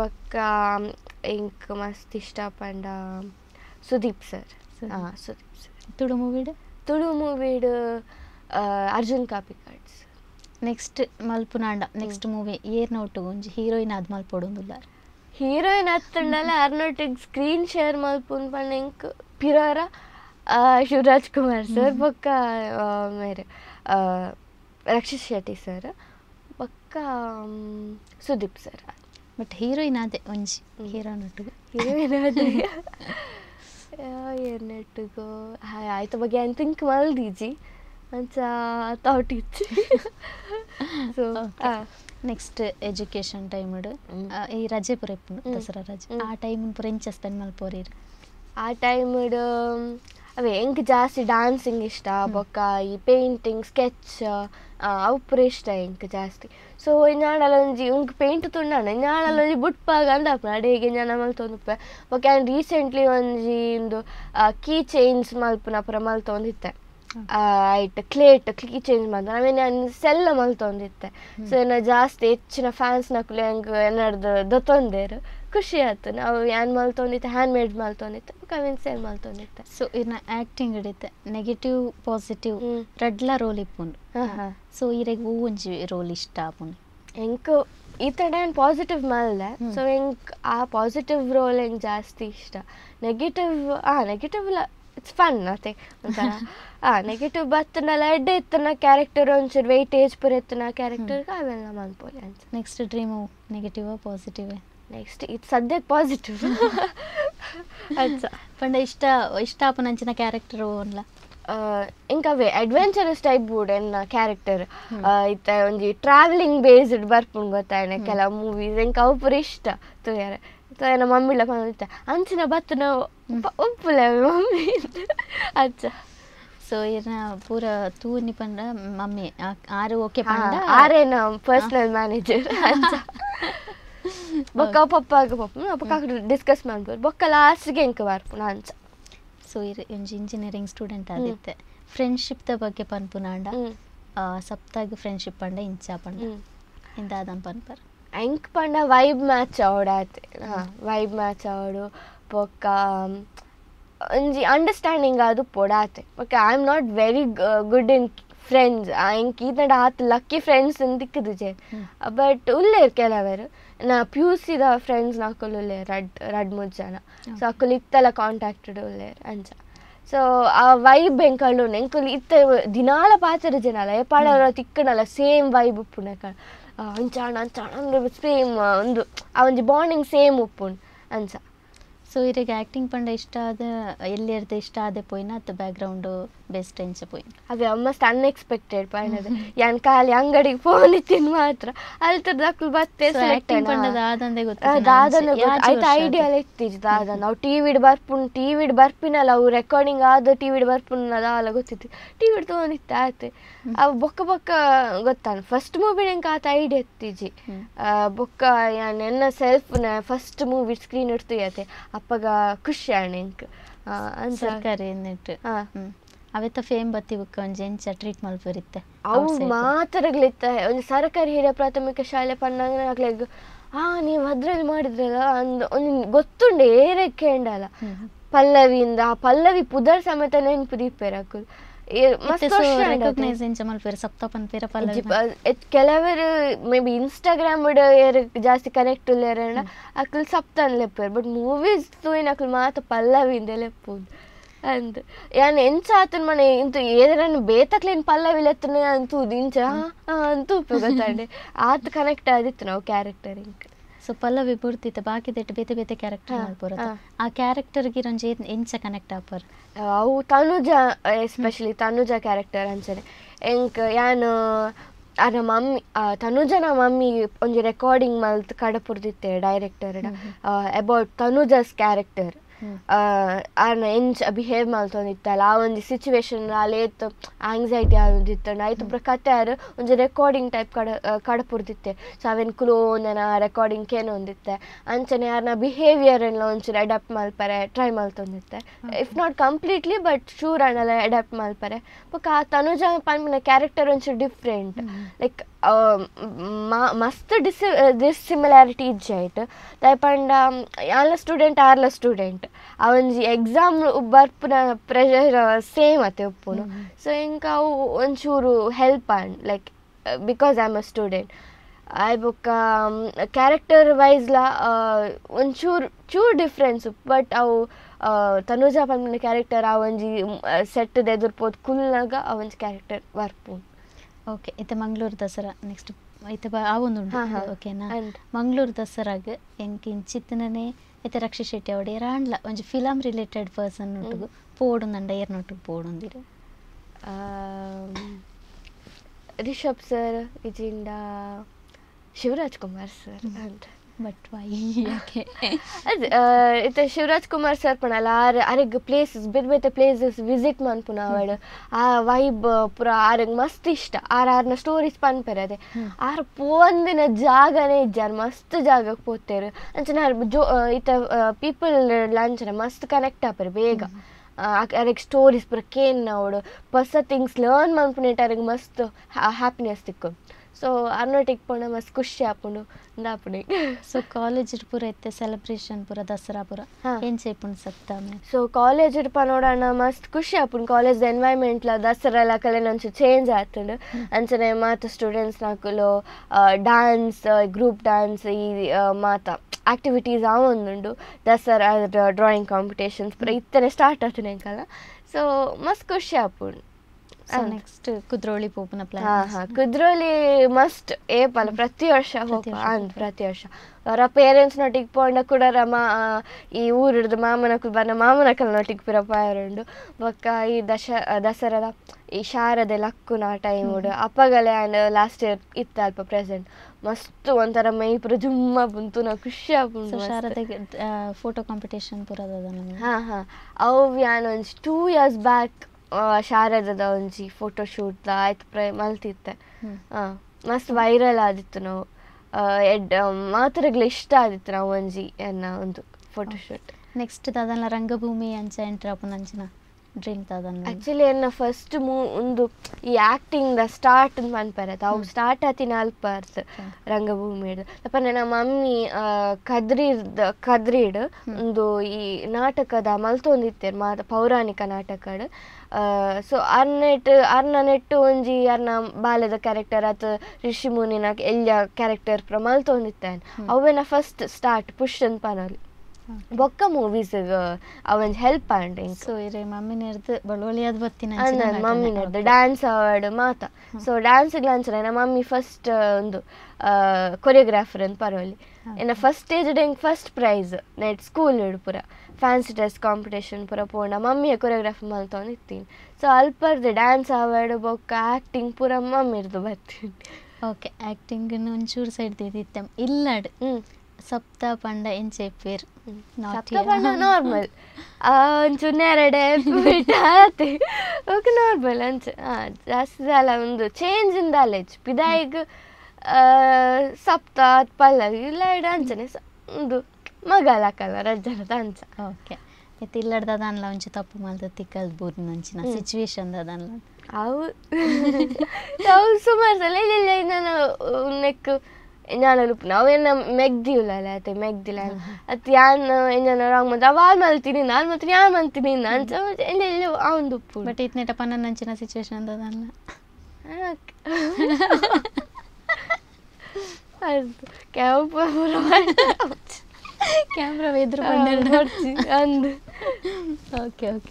ಬಕ್ಕ ಇಂಕ್ ಮಸ್ತ್ ಇಷ್ಟ ಪಂಡ ಸುದೀಪ್ ಸರ್ ಹಾಂ ಸುದೀಪ್ ಸರ್ ತುಳು ಮೂವೀಡು ತುಳು ಮೂವೀಡು ಅರ್ಜುನ್ ಕಾಪಿ ಕಾರ್ಡ್ಸ್ ನೆಕ್ಸ್ಟ್ ಮಲ್ಪುನಾಂಡ ನೆಕ್ಸ್ಟ್ ಮೂವಿ ಏರ್ ನೋಟು ಒಂಜಿ ಹೀರೋಯಿನ್ ಅದು ಮಲ್ಪೊಡೊಂದುಲ್ಲಾರ್ ಹೀರೋಯಿನ್ ಹತ್ತಂಡಲ ಅರ್ನೋಟಿಕ್ ಸ್ಕ್ರೀನ್ ಶೇರ್ ಮಲ್ಪುನ್ ಪಣ್ಣ ಇಂಕ್ ಪಿರಾರ ಶಿವರಾಜ್ ಕುಮಾರ್ ಸರ್ ಬೊಕ್ಕ ಮೇರೆ ರಕ್ಷಿತ್ ಶೆಟ್ಟಿ ಸರ್ ಬೊಕ್ಕ ಸುದೀಪ್ ಸರ್ ಬಟ್ ಹೀರೋಯಿನ್ ಅದೇ ಒಂಜಿ ಹೀರೋನ್ ನೋಟು ಹೀರೋಯಿನ್ ಅದೇ ಏನೇಟಿಗೋ ಹಾಯ್ ಆಯ್ತು ಬಗ್ಗೆ ಐ ಥಿಂಕ್ ಮಲ್ದೀಜಿ ಅಂತ ಥಾಟ್ ಇಚ್ಚಿ ಸೊ నెక్స్ట్ ఎడ్యుకేషన్ టైముడు ఈ రజే పుర ఎప్పుడు దసరా రజ ఆ టైం పుర ఏం చేస్తాను మళ్ళీ పోరీరు ఆ టైముడు అవి ఇంక జాస్తి డాన్సింగ్ ఇష్ట బొక్క ఈ పెయింటింగ్ స్కెచ్ ഉപ്പുരേഷ്ടായി എനിക്ക് ಜಾಸ್ತಿ ಸೊ ഞാനಲ್ಲೊಂಜಿ ಉಂಕ್ ಪೇಂಟ್ ತುಂಡಾಂಡ ഞാನಲ್ಲೊಂಜಿ ಬುಟ್ಪಾಗ ಅಂದಾಪುನ ಅಡೆಗೆ ಞಾನ ಮಲ್ತೊಂದುಪ್ಪೆ ಓಕೆ ಆನ್ ರೀಸೆಂಟ್ಲಿ ಒಂಜಿ ಇಂದು ಕೀ ಚೈನ್ಸ್ ಮಲ್ಪುನ ಪುರ ಮಲ್ತೊಂದಿತ್ತೆ ಐಟ್ ಕ್ಲೇಟ್ ಕೀ ಚೇಂಜ್ ಮಾಡ್ದೆ ಆಮೇಲೆ ನಾನು ಸೆಲ್ಲ ಮಲ್ತೊಂದಿತ್ತೆ ಸೊ ನಾನು ಜಾಸ್ತಿ ಹೆಚ್ಚಿನ ಫ್ಯಾನ್ಸ್ ನಕುಲೆ ಹಂಗೆ ದ ದತ್ತೊಂದೇರು ಖುಷಿ ಆಯ್ತು ನಾವು ಯಾನ್ ಮಾಲ್ ಮಲ್ತೊಂದಿತ್ತೆ ಹ್ಯಾಂಡ್ ಮೇಡ್ ಮಾಲ್ ಮಲ್ತೊಂದಿತ್ತೆ ಕವಿನ್ಸ್ ಮಾಲ್ ತೊಂದಿತ್ತೆ ಸೊ ಇನ್ನ ಆಕ್ಟಿಂಗ್ ಹಿಡಿತೆ ನೆಗೆಟಿವ್ ಪಾಸಿಟಿವ್ ರೆಡ್ಲ ರೋಲ್ ಇಪ್ಪುಂಡು ಸೊ ಇರೆಗ್ ಒಂಜಿ ರೋಲ್ ಇಷ್ಟ ಆಪುಂಡು ಎಂಕ್ ತಡ ಏನು ಪಾಸಿಟಿವ್ ಮಲ್ದೆ ಸೊ ಎಂಕ್ ಆ ಪಾಸಿಟಿವ್ ರೋಲ್ ಹೆಂಗ್ ಜಾಸ್ತಿ ಇಷ್ಟ ನೆಗೆಟಿವ್ ಆ ನೆಗೆಟಿವ್ ಇಟ್ಸ್ ಫನ್ ಅತ್ತೆ ಆ ನೆಗೆಟಿವ್ ಬತ್ತನಲ್ಲ ಎಡ್ಡೆ ಇತ್ತನ ಕ್ಯಾರೆಕ್ಟರ್ ಒಂಚೂರು ಏಜ್ ಪುರ ಇತ್ತನ ಕ್ಯಾರೆಕ್ಟರ್ಗೆ ಅವೆಲ್ಲ ಮಾಡ್ಬೋದು next dream negative positive next ಇದು ಸದ್ಯಕ್ಕೆ ಪಾಸಿಟಿವ್ ಅಚ್ಚ ಪಂಡ ಇಷ್ಟ ಇಷ್ಟಾಪ ನಂಚಿನ ಕ್ಯಾರೆಕ್ಟರ್ ಅನ್ಲ ಇಂಕವೇ ಅಡ್ವೆಂಚರಸ್ ಟೈಪ್ ಬೂಡ್ ಎನ್ನ ಕ್ಯಾರೆಕ್ಟರ್ ಇತ್ತ ಒಂಜಿ ಟ್ರಾವೆಲಿಂಗ್ ಬೇಸ್ಡ್ ಬರ್ಪುಂಡು ಗೊತ್ತಾಯ್ನೆ ಕೆಲವು ಮೂವೀಸ್ ಎಂಕ ಅವು ಇಷ್ಟ ತೂಯಾರೆ ತನ್ನ ಮಮ್ಮಿಲ ಬಂದಿತ್ತ ಅಂಚಿನ ಬತ್ತನ ಒಪ್ಪುಲ ಮಮ್ಮಿ ಅಚ್ಚ ಸೊ ಏನ ಪೂರ ತೂನಿ ಪಂಡ ಮಮ್ಮಿ ಆರು ಓಕೆ ಪಂಡ ಆರೇನ ಪರ್ಸನಲ್ ಮ್ಯಾನೇಜರ್ ಅಚ್ಚ ಬೊಕ್ಕ ಪಪ್ಪಾಗ ಪಪ್ಪ ಪಕ್ಕ ಡಿಸ್ಕಸ್ ಮಾಡ್ಬೋದು ಬೊಕ್ಕ ಲಾಸ್ಟ್ಗೆ ಎಂಕ ಬರ್ಪು ನಾಂಚ ಸೊ ಇರ್ ಇಂಜಿನಿಯರಿಂಗ್ ಸ್ಟೂಡೆಂಟ್ ಆಗಿತ್ತೆ ಫ್ರೆಂಡ್ಶಿಪ್ ದ ಬಗ್ಗೆ ಪನ್ಪುನಾಂಡ ಸಪ್ತಾಗ ಫ್ರೆಂಡ್ಶಿಪ್ ಪಂಡ ಇಂಚಾ ಪಂಡ ಇಂದಾದಂ ಪನ್ಪರ್ ಎಂಕ್ ಪಂಡ ವೈಬ್ ಮ್ಯಾಚ್ ಆವಡಾತೆ ವೈಬ್ ಮ್ಯಾಚ್ ಆವಡು ಬೊಕ್ಕ ಒಂಜಿ ಅಂಡರ್ಸ್ಟ್ಯಾಂಡಿಂಗ್ ಆದು ಪೊಡಾತೆ okay I am not very good in friends ಎಂಕ್ ಈತಂಡ ಆತ ಲಕ್ಕಿ ಫ್ರೆಂಡ್ಸ್ ದಿಕ್ಕದು ಜೆ ಬಟ್ ಉಲ್ಲೇರ್ ಕೆಲವರು ನಾ ಪಿ ಯು ಸಿದ ಫ್ರೆಂಡ್ಸ್ ನಾಕುಲು ಉಲ್ಲೇರ್ ರಡ್ ರಡ್ ಮೂರು ಜನ ಸೊ ಅಕ್ಕುಲು ಇತ್ತೆಲ್ಲ ಕಾಂಟ್ಯಾಕ್ಟೆಡ್ ಉಲ್ಲೇರ್ ಅಂಚ ಸೊ ಆ ವೈಬ್ ಎಂಕಳು ಎಂಕುಲು ಇತ್ತ ದಿನಾಲ ಪಾಚರ ಜನಲ ಎಪ್ಪಾಡವರ ತಿಕ್ಕಣಲ್ಲ ಸೇಮ್ ವೈಬ್ ಉಪ್ಪುನ ಅಂಚಾಣ ಅಂಚಾಣ ಅಂದ್ರೆ ಸೇಮ್ ಒಂದು ಆ ಒಂದು ಬಾಂಡಿಂಗ್ ಸೇಮ್ ಉಪ್ಪುಂಡು ಅಂಚ ಸೊ ಇರಿಗೆ ಆ್ಯಕ್ಟಿಂಗ್ ಪಂಡ ಇಷ್ಟ ಆದ ಎಲ್ಲಿ ಇರ್ದೆ ಇಷ್ಟ ಆದ ಪೋಯಿನ ಅತ್ತ ಬ್ಯಾಕ್ಗ್ರೌಂಡು ಬೆಸ್ಟ್ ಅನ್ಸಪೋಯಿ ಅದೇ ಆಲ್ಮೋಸ್ಟ್ ಅನ್ಎಕ್ಸ್ಪೆಕ್ಟೆಡ್ ಪಾಯಿಂಟ್ ಯಾನ್ ಖಾಲಿ ಅಂಗಡಿಗೆ ಫೋನ್ ಇತ್ತಿನ ಮಾತ್ರ ಅಲ್ಲಿ ತದ ಅಕ್ಕಲ್ ಬತ್ತೆ ಸೆಲೆಕ್ಟ್ ದಾದಂದೆ ಗೊತ್ತು ದಾದನ ಆಯ್ತು ಐಡಿಯಲ್ ಇತ್ತಿಜ್ ದಾದ ನಾವು ಟಿವಿಡ್ ಬರ್ಪುನ್ ಟಿವಿಡ್ ಬರ್ಪಿನಲ್ಲ ಅವು ರೆಕಾರ್ಡಿಂಗ್ ಆದ ಟಿವಿಡ್ ಬರ್ಪುನ್ ಅದಾಲ ಗೊತ್ತಿತ್ತು ಟಿವಿಡ್ ತಗೊಂಡಿತ್ತು ಆಯ್ತು ಅವು ಬೊಕ್ಕ ಬೊಕ್ಕ ಗೊತ್ತಾನ ಫಸ್ಟ್ ಮೂವಿ ನಂಗೆ ಆತ ಐಡಿಯಾ ಇತ್ತಿಜಿ ಬೊಕ್ಕ ಯಾನ್ ಎನ್ನ ಸೆಲ್ಫ್ ನ ಫಸ್ಟ್ ಮೂವಿ ಸ್ಕ್ರೀನ್ ಇಡ್ತೀಯತೆ ಅಪ್ಪಗ ಖುಷಿ ಆಣ ಅಂತ ಸರ್ಕಾರಿ ಹಾ ಹ್ಮ್ ಅವೆತ್ತ ಫೇಮ್ ಬತ್ತಿ ಬುಕ್ ಒಂಜಿ ಎಂಚ ಟ್ರೀಟ್ ಮಲ್ಪುರಿತ್ತೆ ಅವು ಮಾತಾಡಗ್ಲಿತ್ತ ಒಂದು ಸರ್ಕಾರಿ ಹಿರಿಯ ಪ್ರಾಥಮಿಕ ಶಾಲೆ ಪಂಡಾಗ ಆ ನೀವು ಅದ್ರಲ್ಲಿ ಮಾಡಿದ್ರಲ್ಲ ಅಂದ ಒಂದು ಗೊತ್ತುಂಡೆ ಏರೆ ಉಂಡಲ್ಲ ಪಲ್ಲವಿಯಿಂದ ಪಲ್ಲವಿ ಪುದರ್ ಸಮೇತ ನೆನ್ಪು ದೀಪೇರ್ ಹಾಕುದು ಕೆಲವರು ಮೇ ಬಿ ಇನ್ಸ್ಟಾಗ್ರಾಮ್ ಜಾಸ್ತಿ ಕನೆಕ್ಟ್ ಉಲ್ಲೇರಣ್ಣ ಅಕ್ಲ್ ಸಪ್ತನ್ ಲೆಪ್ಪರ್ ಬಟ್ ಮೂವೀಸ್ ತೂಯಿನ ಅಕ್ಲ್ ಮಾತ ಪಲ್ಲವಿಯಿಂದ ಲೆಪ್ಪುದು అంతే ఆయన ఎంత శాతం మన ఇంత ఏదైనా బేతక్లేని పల్లవిలు ఎత్తున్నాయి అంతూ దించా అంతూ ఉపయోగతాండి ಆತ ಕನೆಕ್ಟ್ ಆಗಿತ್ತು ನಾವು ಕ್ಯಾರೆಕ್ಟರ್ ಇಂಕ್ ಸೊ ಪಲ್ಲವಿ ಪೂರ್ತಿ ಬಾಕಿ ದೆಟ್ಟು ಬೇತೆ ಬೇತೆ ಕ್ಯಾರೆಕ್ಟರ್ ಮಾಡ್ಬಾರದು ಆ ಕ್ಯಾರೆಕ್ಟರ್ಗೆ ರಂಜಿ ಎಂಚ ಕನೆಕ್ಟ್ ಆಪರ್ ಅವು ತನುಜ ಎಸ್ಪೆಷಲಿ ತನುಜ ಕ್ಯಾರೆಕ್ಟರ್ ಅಂಚನೆ ಎಂಕ್ ಯಾನು ಆನ ಮಮ್ಮಿ ತನುಜನ ಮಮ್ಮಿ ಒಂಜಿ ರೆಕಾರ್ಡಿಂಗ್ ಮಲ್ತ್ ಕಡಪುರ್ದಿತ್ತೆ ಡೈರೆಕ್ಟರ್ ಅಬೌಟ್ ತನುಜಸ್ ಕ್ಯಾರೆಕ್ಟರ್ ಆನ ಎಂಚ ಬಿಹೇವ್ ಮಲ್ತೊಂದಿತ್ತಲ್ಲ ಆ ಒಂದು ಸಿಚುವೇಶನ್ ಅಲ್ಲೇತ್ ಆಂಗ್ಸೈಟಿ ಆದೊಂದಿತ್ತಂಡ ಐತ ಬ್ರ ಕತೆ ಆರ್ ಒಂದು ರೆಕಾರ್ಡಿಂಗ್ ಟೈಪ್ ಕಡ ಕಡಪುರ್ದಿತ್ತೆ ಸೊ ಅವೆನ್ ಕ್ಲೋನ ರೆಕಾರ್ಡಿಂಗ್ ಹೊಂದಿತ್ತೆ ಅಂಚನೆ ಯಾರನ್ನ ಬಿಹೇವಿಯರ್ ಎಲ್ಲ ಒಂಚೂರು ಅಡಾಪ್ಟ್ ಮಲ್ಪರೆ ಟ್ರೈ ಮಲ್ತೊಂದಿತ್ತೆ if not completely but sure ಅಣ್ಣಲ್ಲ ಅಡಾಪ್ಟ್ ಮಲ್ಪರೆ ಬೊಕ ಆ ತನುಜ ಪನ್ಪಿನ ಕ್ಯಾರೆಕ್ಟರ್ ಒಂಚೂರು ಡಿಫ್ರೆಂಟ್ ಲೈಕ್ ಮಸ್ತ್ ಡಿಸ್ ಡಿಸ್ಸಿಮಿಲ್ಯಾರಿಟೀಸ್ ಐಟ್ ದಾಯೆ ಪಂಡ ಯಾನ್ಲ ಸ್ಟೂಡೆಂಟ್ ಆರ್ಲ ಸ್ಟೂಡೆಂಟ್ ಅವೊಂಜಿ ಎಕ್ಸಾಮ್ ಬರ್ಪುನ ಪ್ರೆಷರ್ ಸೇಮ್ ಅತೆ ಉಪ್ಪುನು ಸೊ ಇಂಕ ಅವು ಒಂಚೂರು ಹೆಲ್ಪ್ ಆನ್ like because I am a student I ಬೊಕ್ಕ ಕ್ಯಾರೆಕ್ಟರ್ ವೈಸ್ಲ ಒಂಚೂರು ಚೂರು ಡಿಫ್ರೆನ್ಸ್ ಬಟ್ ಅವು ತನುಜಾ ಪಂಪಿನ ಕ್ಯಾರೆಕ್ಟರ್ ಆ ಒಂಜಿ ಸೆಟ್ ಎದುರ್ಪೋದು ಕುಲ್ನಾಗ ಆ ಒಂಜಿ ಕ್ಯಾರೆಕ್ಟರ್ ಬರ್ಪುನು ಓಕೆ ಇತ್ತೆ ಮಂಗಳೂರು ದಸರಾ ನೆಕ್ಸ್ಟ್ ಐತೆ ಆ ಒಂದು ಓಕೆನಾ ಮಂಗಳೂರು ದಸರಾಗ ಎಂಕ್ ಇಂಚಿತ್ತಿನೇ ಐತೆ ರಕ್ಷಿ ಶೆಟ್ಟಿ ಅವಡೆ ರಾಂಡ್ಲ ಒಂಜಿ ಫಿಲಮ್ ರಿಲೇಟೆಡ್ ಪರ್ಸನ್ ನೊಟ್ಟಿಗೆ ಪೋಡುಂದಂಡ ಏರ್ ನೊಟ್ಟಿಗೆ ಪೋಡುಂದಿರು ರಿಷಬ್ ಸರ್ ಇಜಿಂದ ಶಿವರಾಜ್ ಕುಮಾರ್ ಸರ್ ಅಂತ ಶಿವರಾಜ್ ಕುಮಾರ್ ಸರ್ ಪಣಲ್ಲ ಆರ್ ಪ್ಲೇಸಸ್ ಬೇರೆ ಬೇರೆ ಪ್ಲೇಸಸ್ ವಿಸಿಟ್ ಮನ್ಪುನ ಅವಳು ಆ ವೈಬ್ ಪುರ ಆರಗ್ ಮಸ್ತ್ ಇಷ್ಟ ಆರ್ ಆರ್ನ ಸ್ಟೋರೀಸ್ ಪನ್ ಅದೇ ಆರ್ ಪೋಂದಿನ ಜಾಗನೇ ಇಜ್ಜಾರ್ ಮಸ್ತ್ ಜಾಗ ಪೋತೇರು ಅಂಚನ ಜೋ ಇತ್ತ ಪೀಪಲ್ ಲಂಚನ ಮಸ್ತ್ ಕನೆಕ್ಟ್ ಆಪರ್ ಬೇಗ ಅರೆಗ್ ಸ್ಟೋರೀಸ್ ಪುರ ಕೇನ್ ನೋಡು ಹೊಸ ಥಿಂಗ್ಸ್ ಲರ್ನ್ ಪುನೆ ಅರೆಗ್ ಮಸ್ತ್ ಹ್ಯಾಪಿನೆಸ್ ತಿಕ್ಕು ಸೊ ಆರ್ನೋಟಿಗೆ ಪೋಣ ಮಸ್ತ್ ಖುಷಿ ಆಪುಂಡು ಇಂದಾಪುಡೆ ಸೊ ಕಾಲೇಜ್ ಪೂರ ಇತ್ತೆ ಸೆಲೆಬ್ರೇಷನ್ ಪೂರ ದಸರಾ ಪೂರ ಏನ್ ಸೇಪುಂಡು ಸತ್ತಾಮೆ ಸೊ ಕಾಲೇಜ್ ಇಡ್ಪ ನೋಡೋಣ ಮಸ್ತ್ ಖುಷಿ ಆಪುಂಡು ಕಾಲೇಜ್ ಎನ್ವೈರ್ಮೆಂಟ್ಲ ದಸರಾ ಲಕಲೆ ನಂಚು ಚೇಂಜ್ ಆತುಂಡು ಅಂಚನೆ ಮಾತ ಸ್ಟೂಡೆಂಟ್ಸ್ ನಾಕುಲು ಡ್ಯಾನ್ಸ್ ಗ್ರೂಪ್ ಡ್ಯಾನ್ಸ್ ಈ ಮಾತ ಆಕ್ಟಿವಿಟೀಸ್ ಆವೊಂದುಂಡು ದಸರಾ ಡ್ರಾಯಿಂಗ್ ಕಾಂಪಿಟೇಷನ್ಸ್ ಪೂರ ಇತ್ತನೆ ಸ್ಟಾರ್ಟ್ ಆತುನೆ ಕಲ ಸೊ ಮಸ್ತ್ ಖುಷಿ ಆಪುಂಡು ನೆಕ್ಸ್ಟ್ ಕುದ್ರೋಳಿ ಪೋಪನ ಪ್ಲಾನ್ ಕುದ್ರೋಳಿ ಮಸ್ಟ್ ಏಪಲ್ ಪ್ರತಿ ವರ್ಷ ಹೋಗ ಪ್ರತಿ ವರ್ಷ ಅವರ ಪೇರೆಂಟ್ಸ್ನೊಟ್ಟಿಗೆ ಪೋಂಡ ಕೂಡ ರಮ ಈ ಊರಿಡ್ದು ಮಾಮನ ಬನ್ನ ಮಾಮನ ಪಿರಪ್ಪ ಪಿರಪಾಯರುಂಡು ಬೊಕ್ಕ ಈ ದಶ ದಸರದ ಈ ಶಾರದೆ ಲಕ್ಕುನ ಟೈಮ್ ಉಡು ಅಪ್ಪಗಲೆ ಆ್ಯಂಡ್ ಲಾಸ್ಟ್ ಇಯರ್ ಇತ್ತ ಅಲ್ಪ ಪ್ರೆಸೆಂಟ್ ಮಸ್ತ್ ಒಂಥರ ಮೈ ಪುರ ಜುಮ್ಮ ಬಂತು ನಾವು ಖುಷಿ ಆಗ್ಬಿಟ್ಟು ಶಾರದೆಗೆ ಫೋಟೋ ಕಾಂಪಿಟೇಷನ್ ಪುರದ ಹಾಂ ಹಾಂ ಅವು ಯಾನ್ ಒಂದು ಟೂ ಇಯರ್ಸ್ ಬ್ಯಾಕ್ ಶಾರದದ ಒಂಜಿ ಫೋಟೋ ಫೋಟೋಶೂಟ್ ಆಯ್ತು ಪ್ರೈ ಮಲ್ತಿತ್ತೆ ಮಸ್ತ್ ವೈರಲ್ ಆದಿತ್ತು ನಾವು ಎಡ್ ಮಾತುರಗ್ಲ ಇಷ್ಟ ಆದಿತ್ತು ನಾವು ಒಂಜಿ ಎನ್ನ ಒಂದು ಫೋಟೋಶೂಟ್ ನೆಕ್ಸ್ಟ್ ದದನ ರಂಗಭೂಮಿ ಅಂಚ ಎಂಟ್ರಪ್ಪ ಅಂಚನ ಆಕ್ಚುಲಿ ಎನ್ನ ಫಸ್ಟ್ ಮೂ ಉಂದು ಈ ಆಕ್ಟಿಂಗ್ ದ ಸ್ಟಾರ್ಟ್ ಮನ್ಪೆರೆ ಅವು ಸ್ಟಾರ್ಟ್ ಆತಿನ ಅಲ್ಪರ್ಸ್ ರಂಗಭೂಮಿಡ್ ಅಪ್ಪನ ನಮ್ಮ ಮಮ್ಮಿ ಕದ್ರಿದ ಕದ್ರಿಡ್ ಒಂದು ಈ ನಾಟಕದ ಮಲ್ತೊಂದಿತ್ತೇರ್ ಮಾ ಪೌರಾಣಿಕ ನಾಟಕಡ್ ಸೊ ಅರ್ನೆಟ್ ಅರ್ನ ನೆಟ್ಟು ಒಂಜಿ ಅರ್ನ ಬಾಲ್ಯದ ಕ್ಯಾರೆಕ್ಟರ್ ಆತ ಋಷಿ ಮುನಿನ ಎಲ್ಯ ಕ್ಯಾರೆಕ್ಟರ್ ಪ್ರಮಲ್ತೊಂದಿತ್ತೇನೆ ಅವೆನ ಫಸ್ಟ್ ಸ್ಟಾರ್ಟ್ ಪುಷ್ ಅಂತ ಬೊಕ್ಕ ಮೂವೀಸ್ ಅವನ್ ಹೆಲ್ಪ್ ಆಂಡೆ ಸೊ ಇರೆ ಮಮ್ಮಿನ ಎರ್ದು ಬಳುವಳಿ ಅದು ಡ್ಯಾನ್ಸ್ ಅವಾರ್ಡ್ ಮಾತ ಸೊ ಡ್ಯಾನ್ಸ್ ಗ್ಲಾನ್ಸ್ ಏನ ಮಮ್ಮಿ ಫಸ್ಟ್ ಒಂದು ಕೊರಿಯೋಗ್ರಾಫರ್ ಅಂತ ಪರವಾಗಿಲ್ಲ ಏನ ಫಸ್ಟ್ ಸ್ಟೇಜ್ ಡೆಂಗ್ ಫಸ್ಟ್ ಪ್ರೈಸ್ ನೈಟ್ ಸ್ಕೂಲ್ ಇಡು ಪುರ ಫ್ಯಾನ್ಸಿ ಡ್ರೆಸ್ ಕಾಂಪಿಟೇಷನ್ ಪುರ ಪೋಣ ಮಮ್ಮಿಯ ಕೊರಿಯೋಗ್ರಾಫಿ ಮಲ್ತೊಂಡು ಇತ್ತೀನಿ ಸೊ ಅಲ್ಪರ್ದು ಡ್ಯಾನ್ಸ್ ಅವಾರ್ಡ್ ಬೊಕ್ಕ ಆ್ಯಕ್ಟಿಂಗ್ ಪೂರ ಮಮ್ಮಿರ್ದು ಬರ್ತೀನಿ ಓಕೆ ಆ್ಯಕ್ಟಿಂಗ್ ಒಂಚೂರು ಸೈಡ್ ಇತ್ತಮ್ ಇಲ್ಲಡ್ ಸಪ್ತ ಪಂಡ ಎಂದು ಚೆಪ್ಪಾರು సప్తపండు నార్మల్ చున్నే రెడే బిట్టాతి ఒక నార్మల్ అంచె జాస్తి చాలా ఉంది చేంజ్ ఇందా లేచు పిదాయిగ్ ಸಪ್ತ ಪಲ್ಲವಿ ಇಲ್ಲ ಇಡ ಅಂಚನೆ ಒಂದು ಮಗಾಲ ಕಲರ್ ಅಜ್ಜನದ ಅಂಚ ಓಕೆ ತಿಲ್ಲಡ್ದ ದಾನ್ಲ ಒಂಚೆ ತಪ್ಪು ಮಲ್ದ ತಿಕ್ಕಲ್ ಬೂರ್ನ ಅಂಚಿನ ಸಿಚುವೇಶನ್ ದಾನ್ಲ ಅವು ಸುಮಾರು ಸಲ ಇಲ್ಲ ನಾನು ನೆಕ್ಕು enjana lupa nau ena megdiula lehet, hogy megdilen. Hát ján enjana rangmond, a válmal tinin, álmal tinin, álmal tinin, అంత ఎంజో ఆందుప్పు బట్ ఇట్నేట పన్న నచ్చిన సిచ్యువేషన్ అంత దానిలో కెమెరా ఎదురు అందు okay okay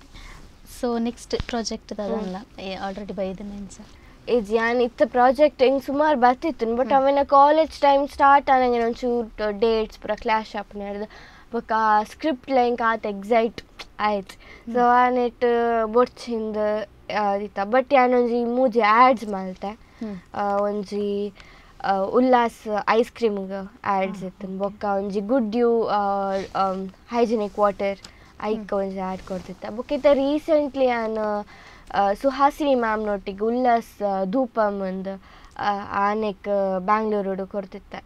so next project దాదాపు ఆల్రెడీ బై ఇది నేను సార్ ಇದು ಏನು ಇತ್ತ ಪ್ರಾಜೆಕ್ಟ್ ಹಿಂಗೆ ಸುಮಾರು ಬರ್ತಿತ್ತು ಬಟ್ ಅವನ ಕಾಲೇಜ್ ಟೈಮ್ ಸ್ಟಾರ್ಟ್ ಆನಂಗೆ ಒಂಚೂರು ಡೇಟ್ಸ್ ಪೂರ ಕ್ಲಾಶ್ ಆಪನ ಹಿಡ್ದು ಬೊಕ್ಕ ಸ್ಕ್ರಿಪ್ಟ್ ಲೈಂಕ್ ಆತ ಎಕ್ಸೈಟ್ ಆಯ್ತು ಸೊ ಆ ಬೊಡ್ಸಿಂದ ಬೊಡ್ಚಿಂದ ಇತ್ತ ಬಟ್ ಯಾನೊಂಜಿ ಮೂಜಿ ಆ್ಯಡ್ಸ್ ಮಲ್ತೆ ಒಂಜಿ ಉಲ್ಲಾಸ್ ಐಸ್ ಕ್ರೀಮ್ಗೆ ಆ್ಯಡ್ಸ್ ಇತ್ತು ಬೊಕ್ಕ ಒಂಜಿ ಗುಡ್ ಯು ಹೈಜಿನಿಕ್ ವಾಟರ್ ಐಕ್ ಒಂಜಿ ಆ್ಯಡ್ ಕೊಡ್ತಿತ್ತ ಬೊಕ್ಕ ರೀಸೆಂಟ್ಲಿ ಆನ್ ಸುಹಾಸಿನಿ ಮ್ಯಾಮ್ನೊಟ್ಟಿಗೆ ಉಲ್ಲಾಸ್ ಒಂದು ಆನೆಕ್ ಬ್ಯಾಂಗ್ಳೂರು ಕೊಡ್ತಿತ್ತೆ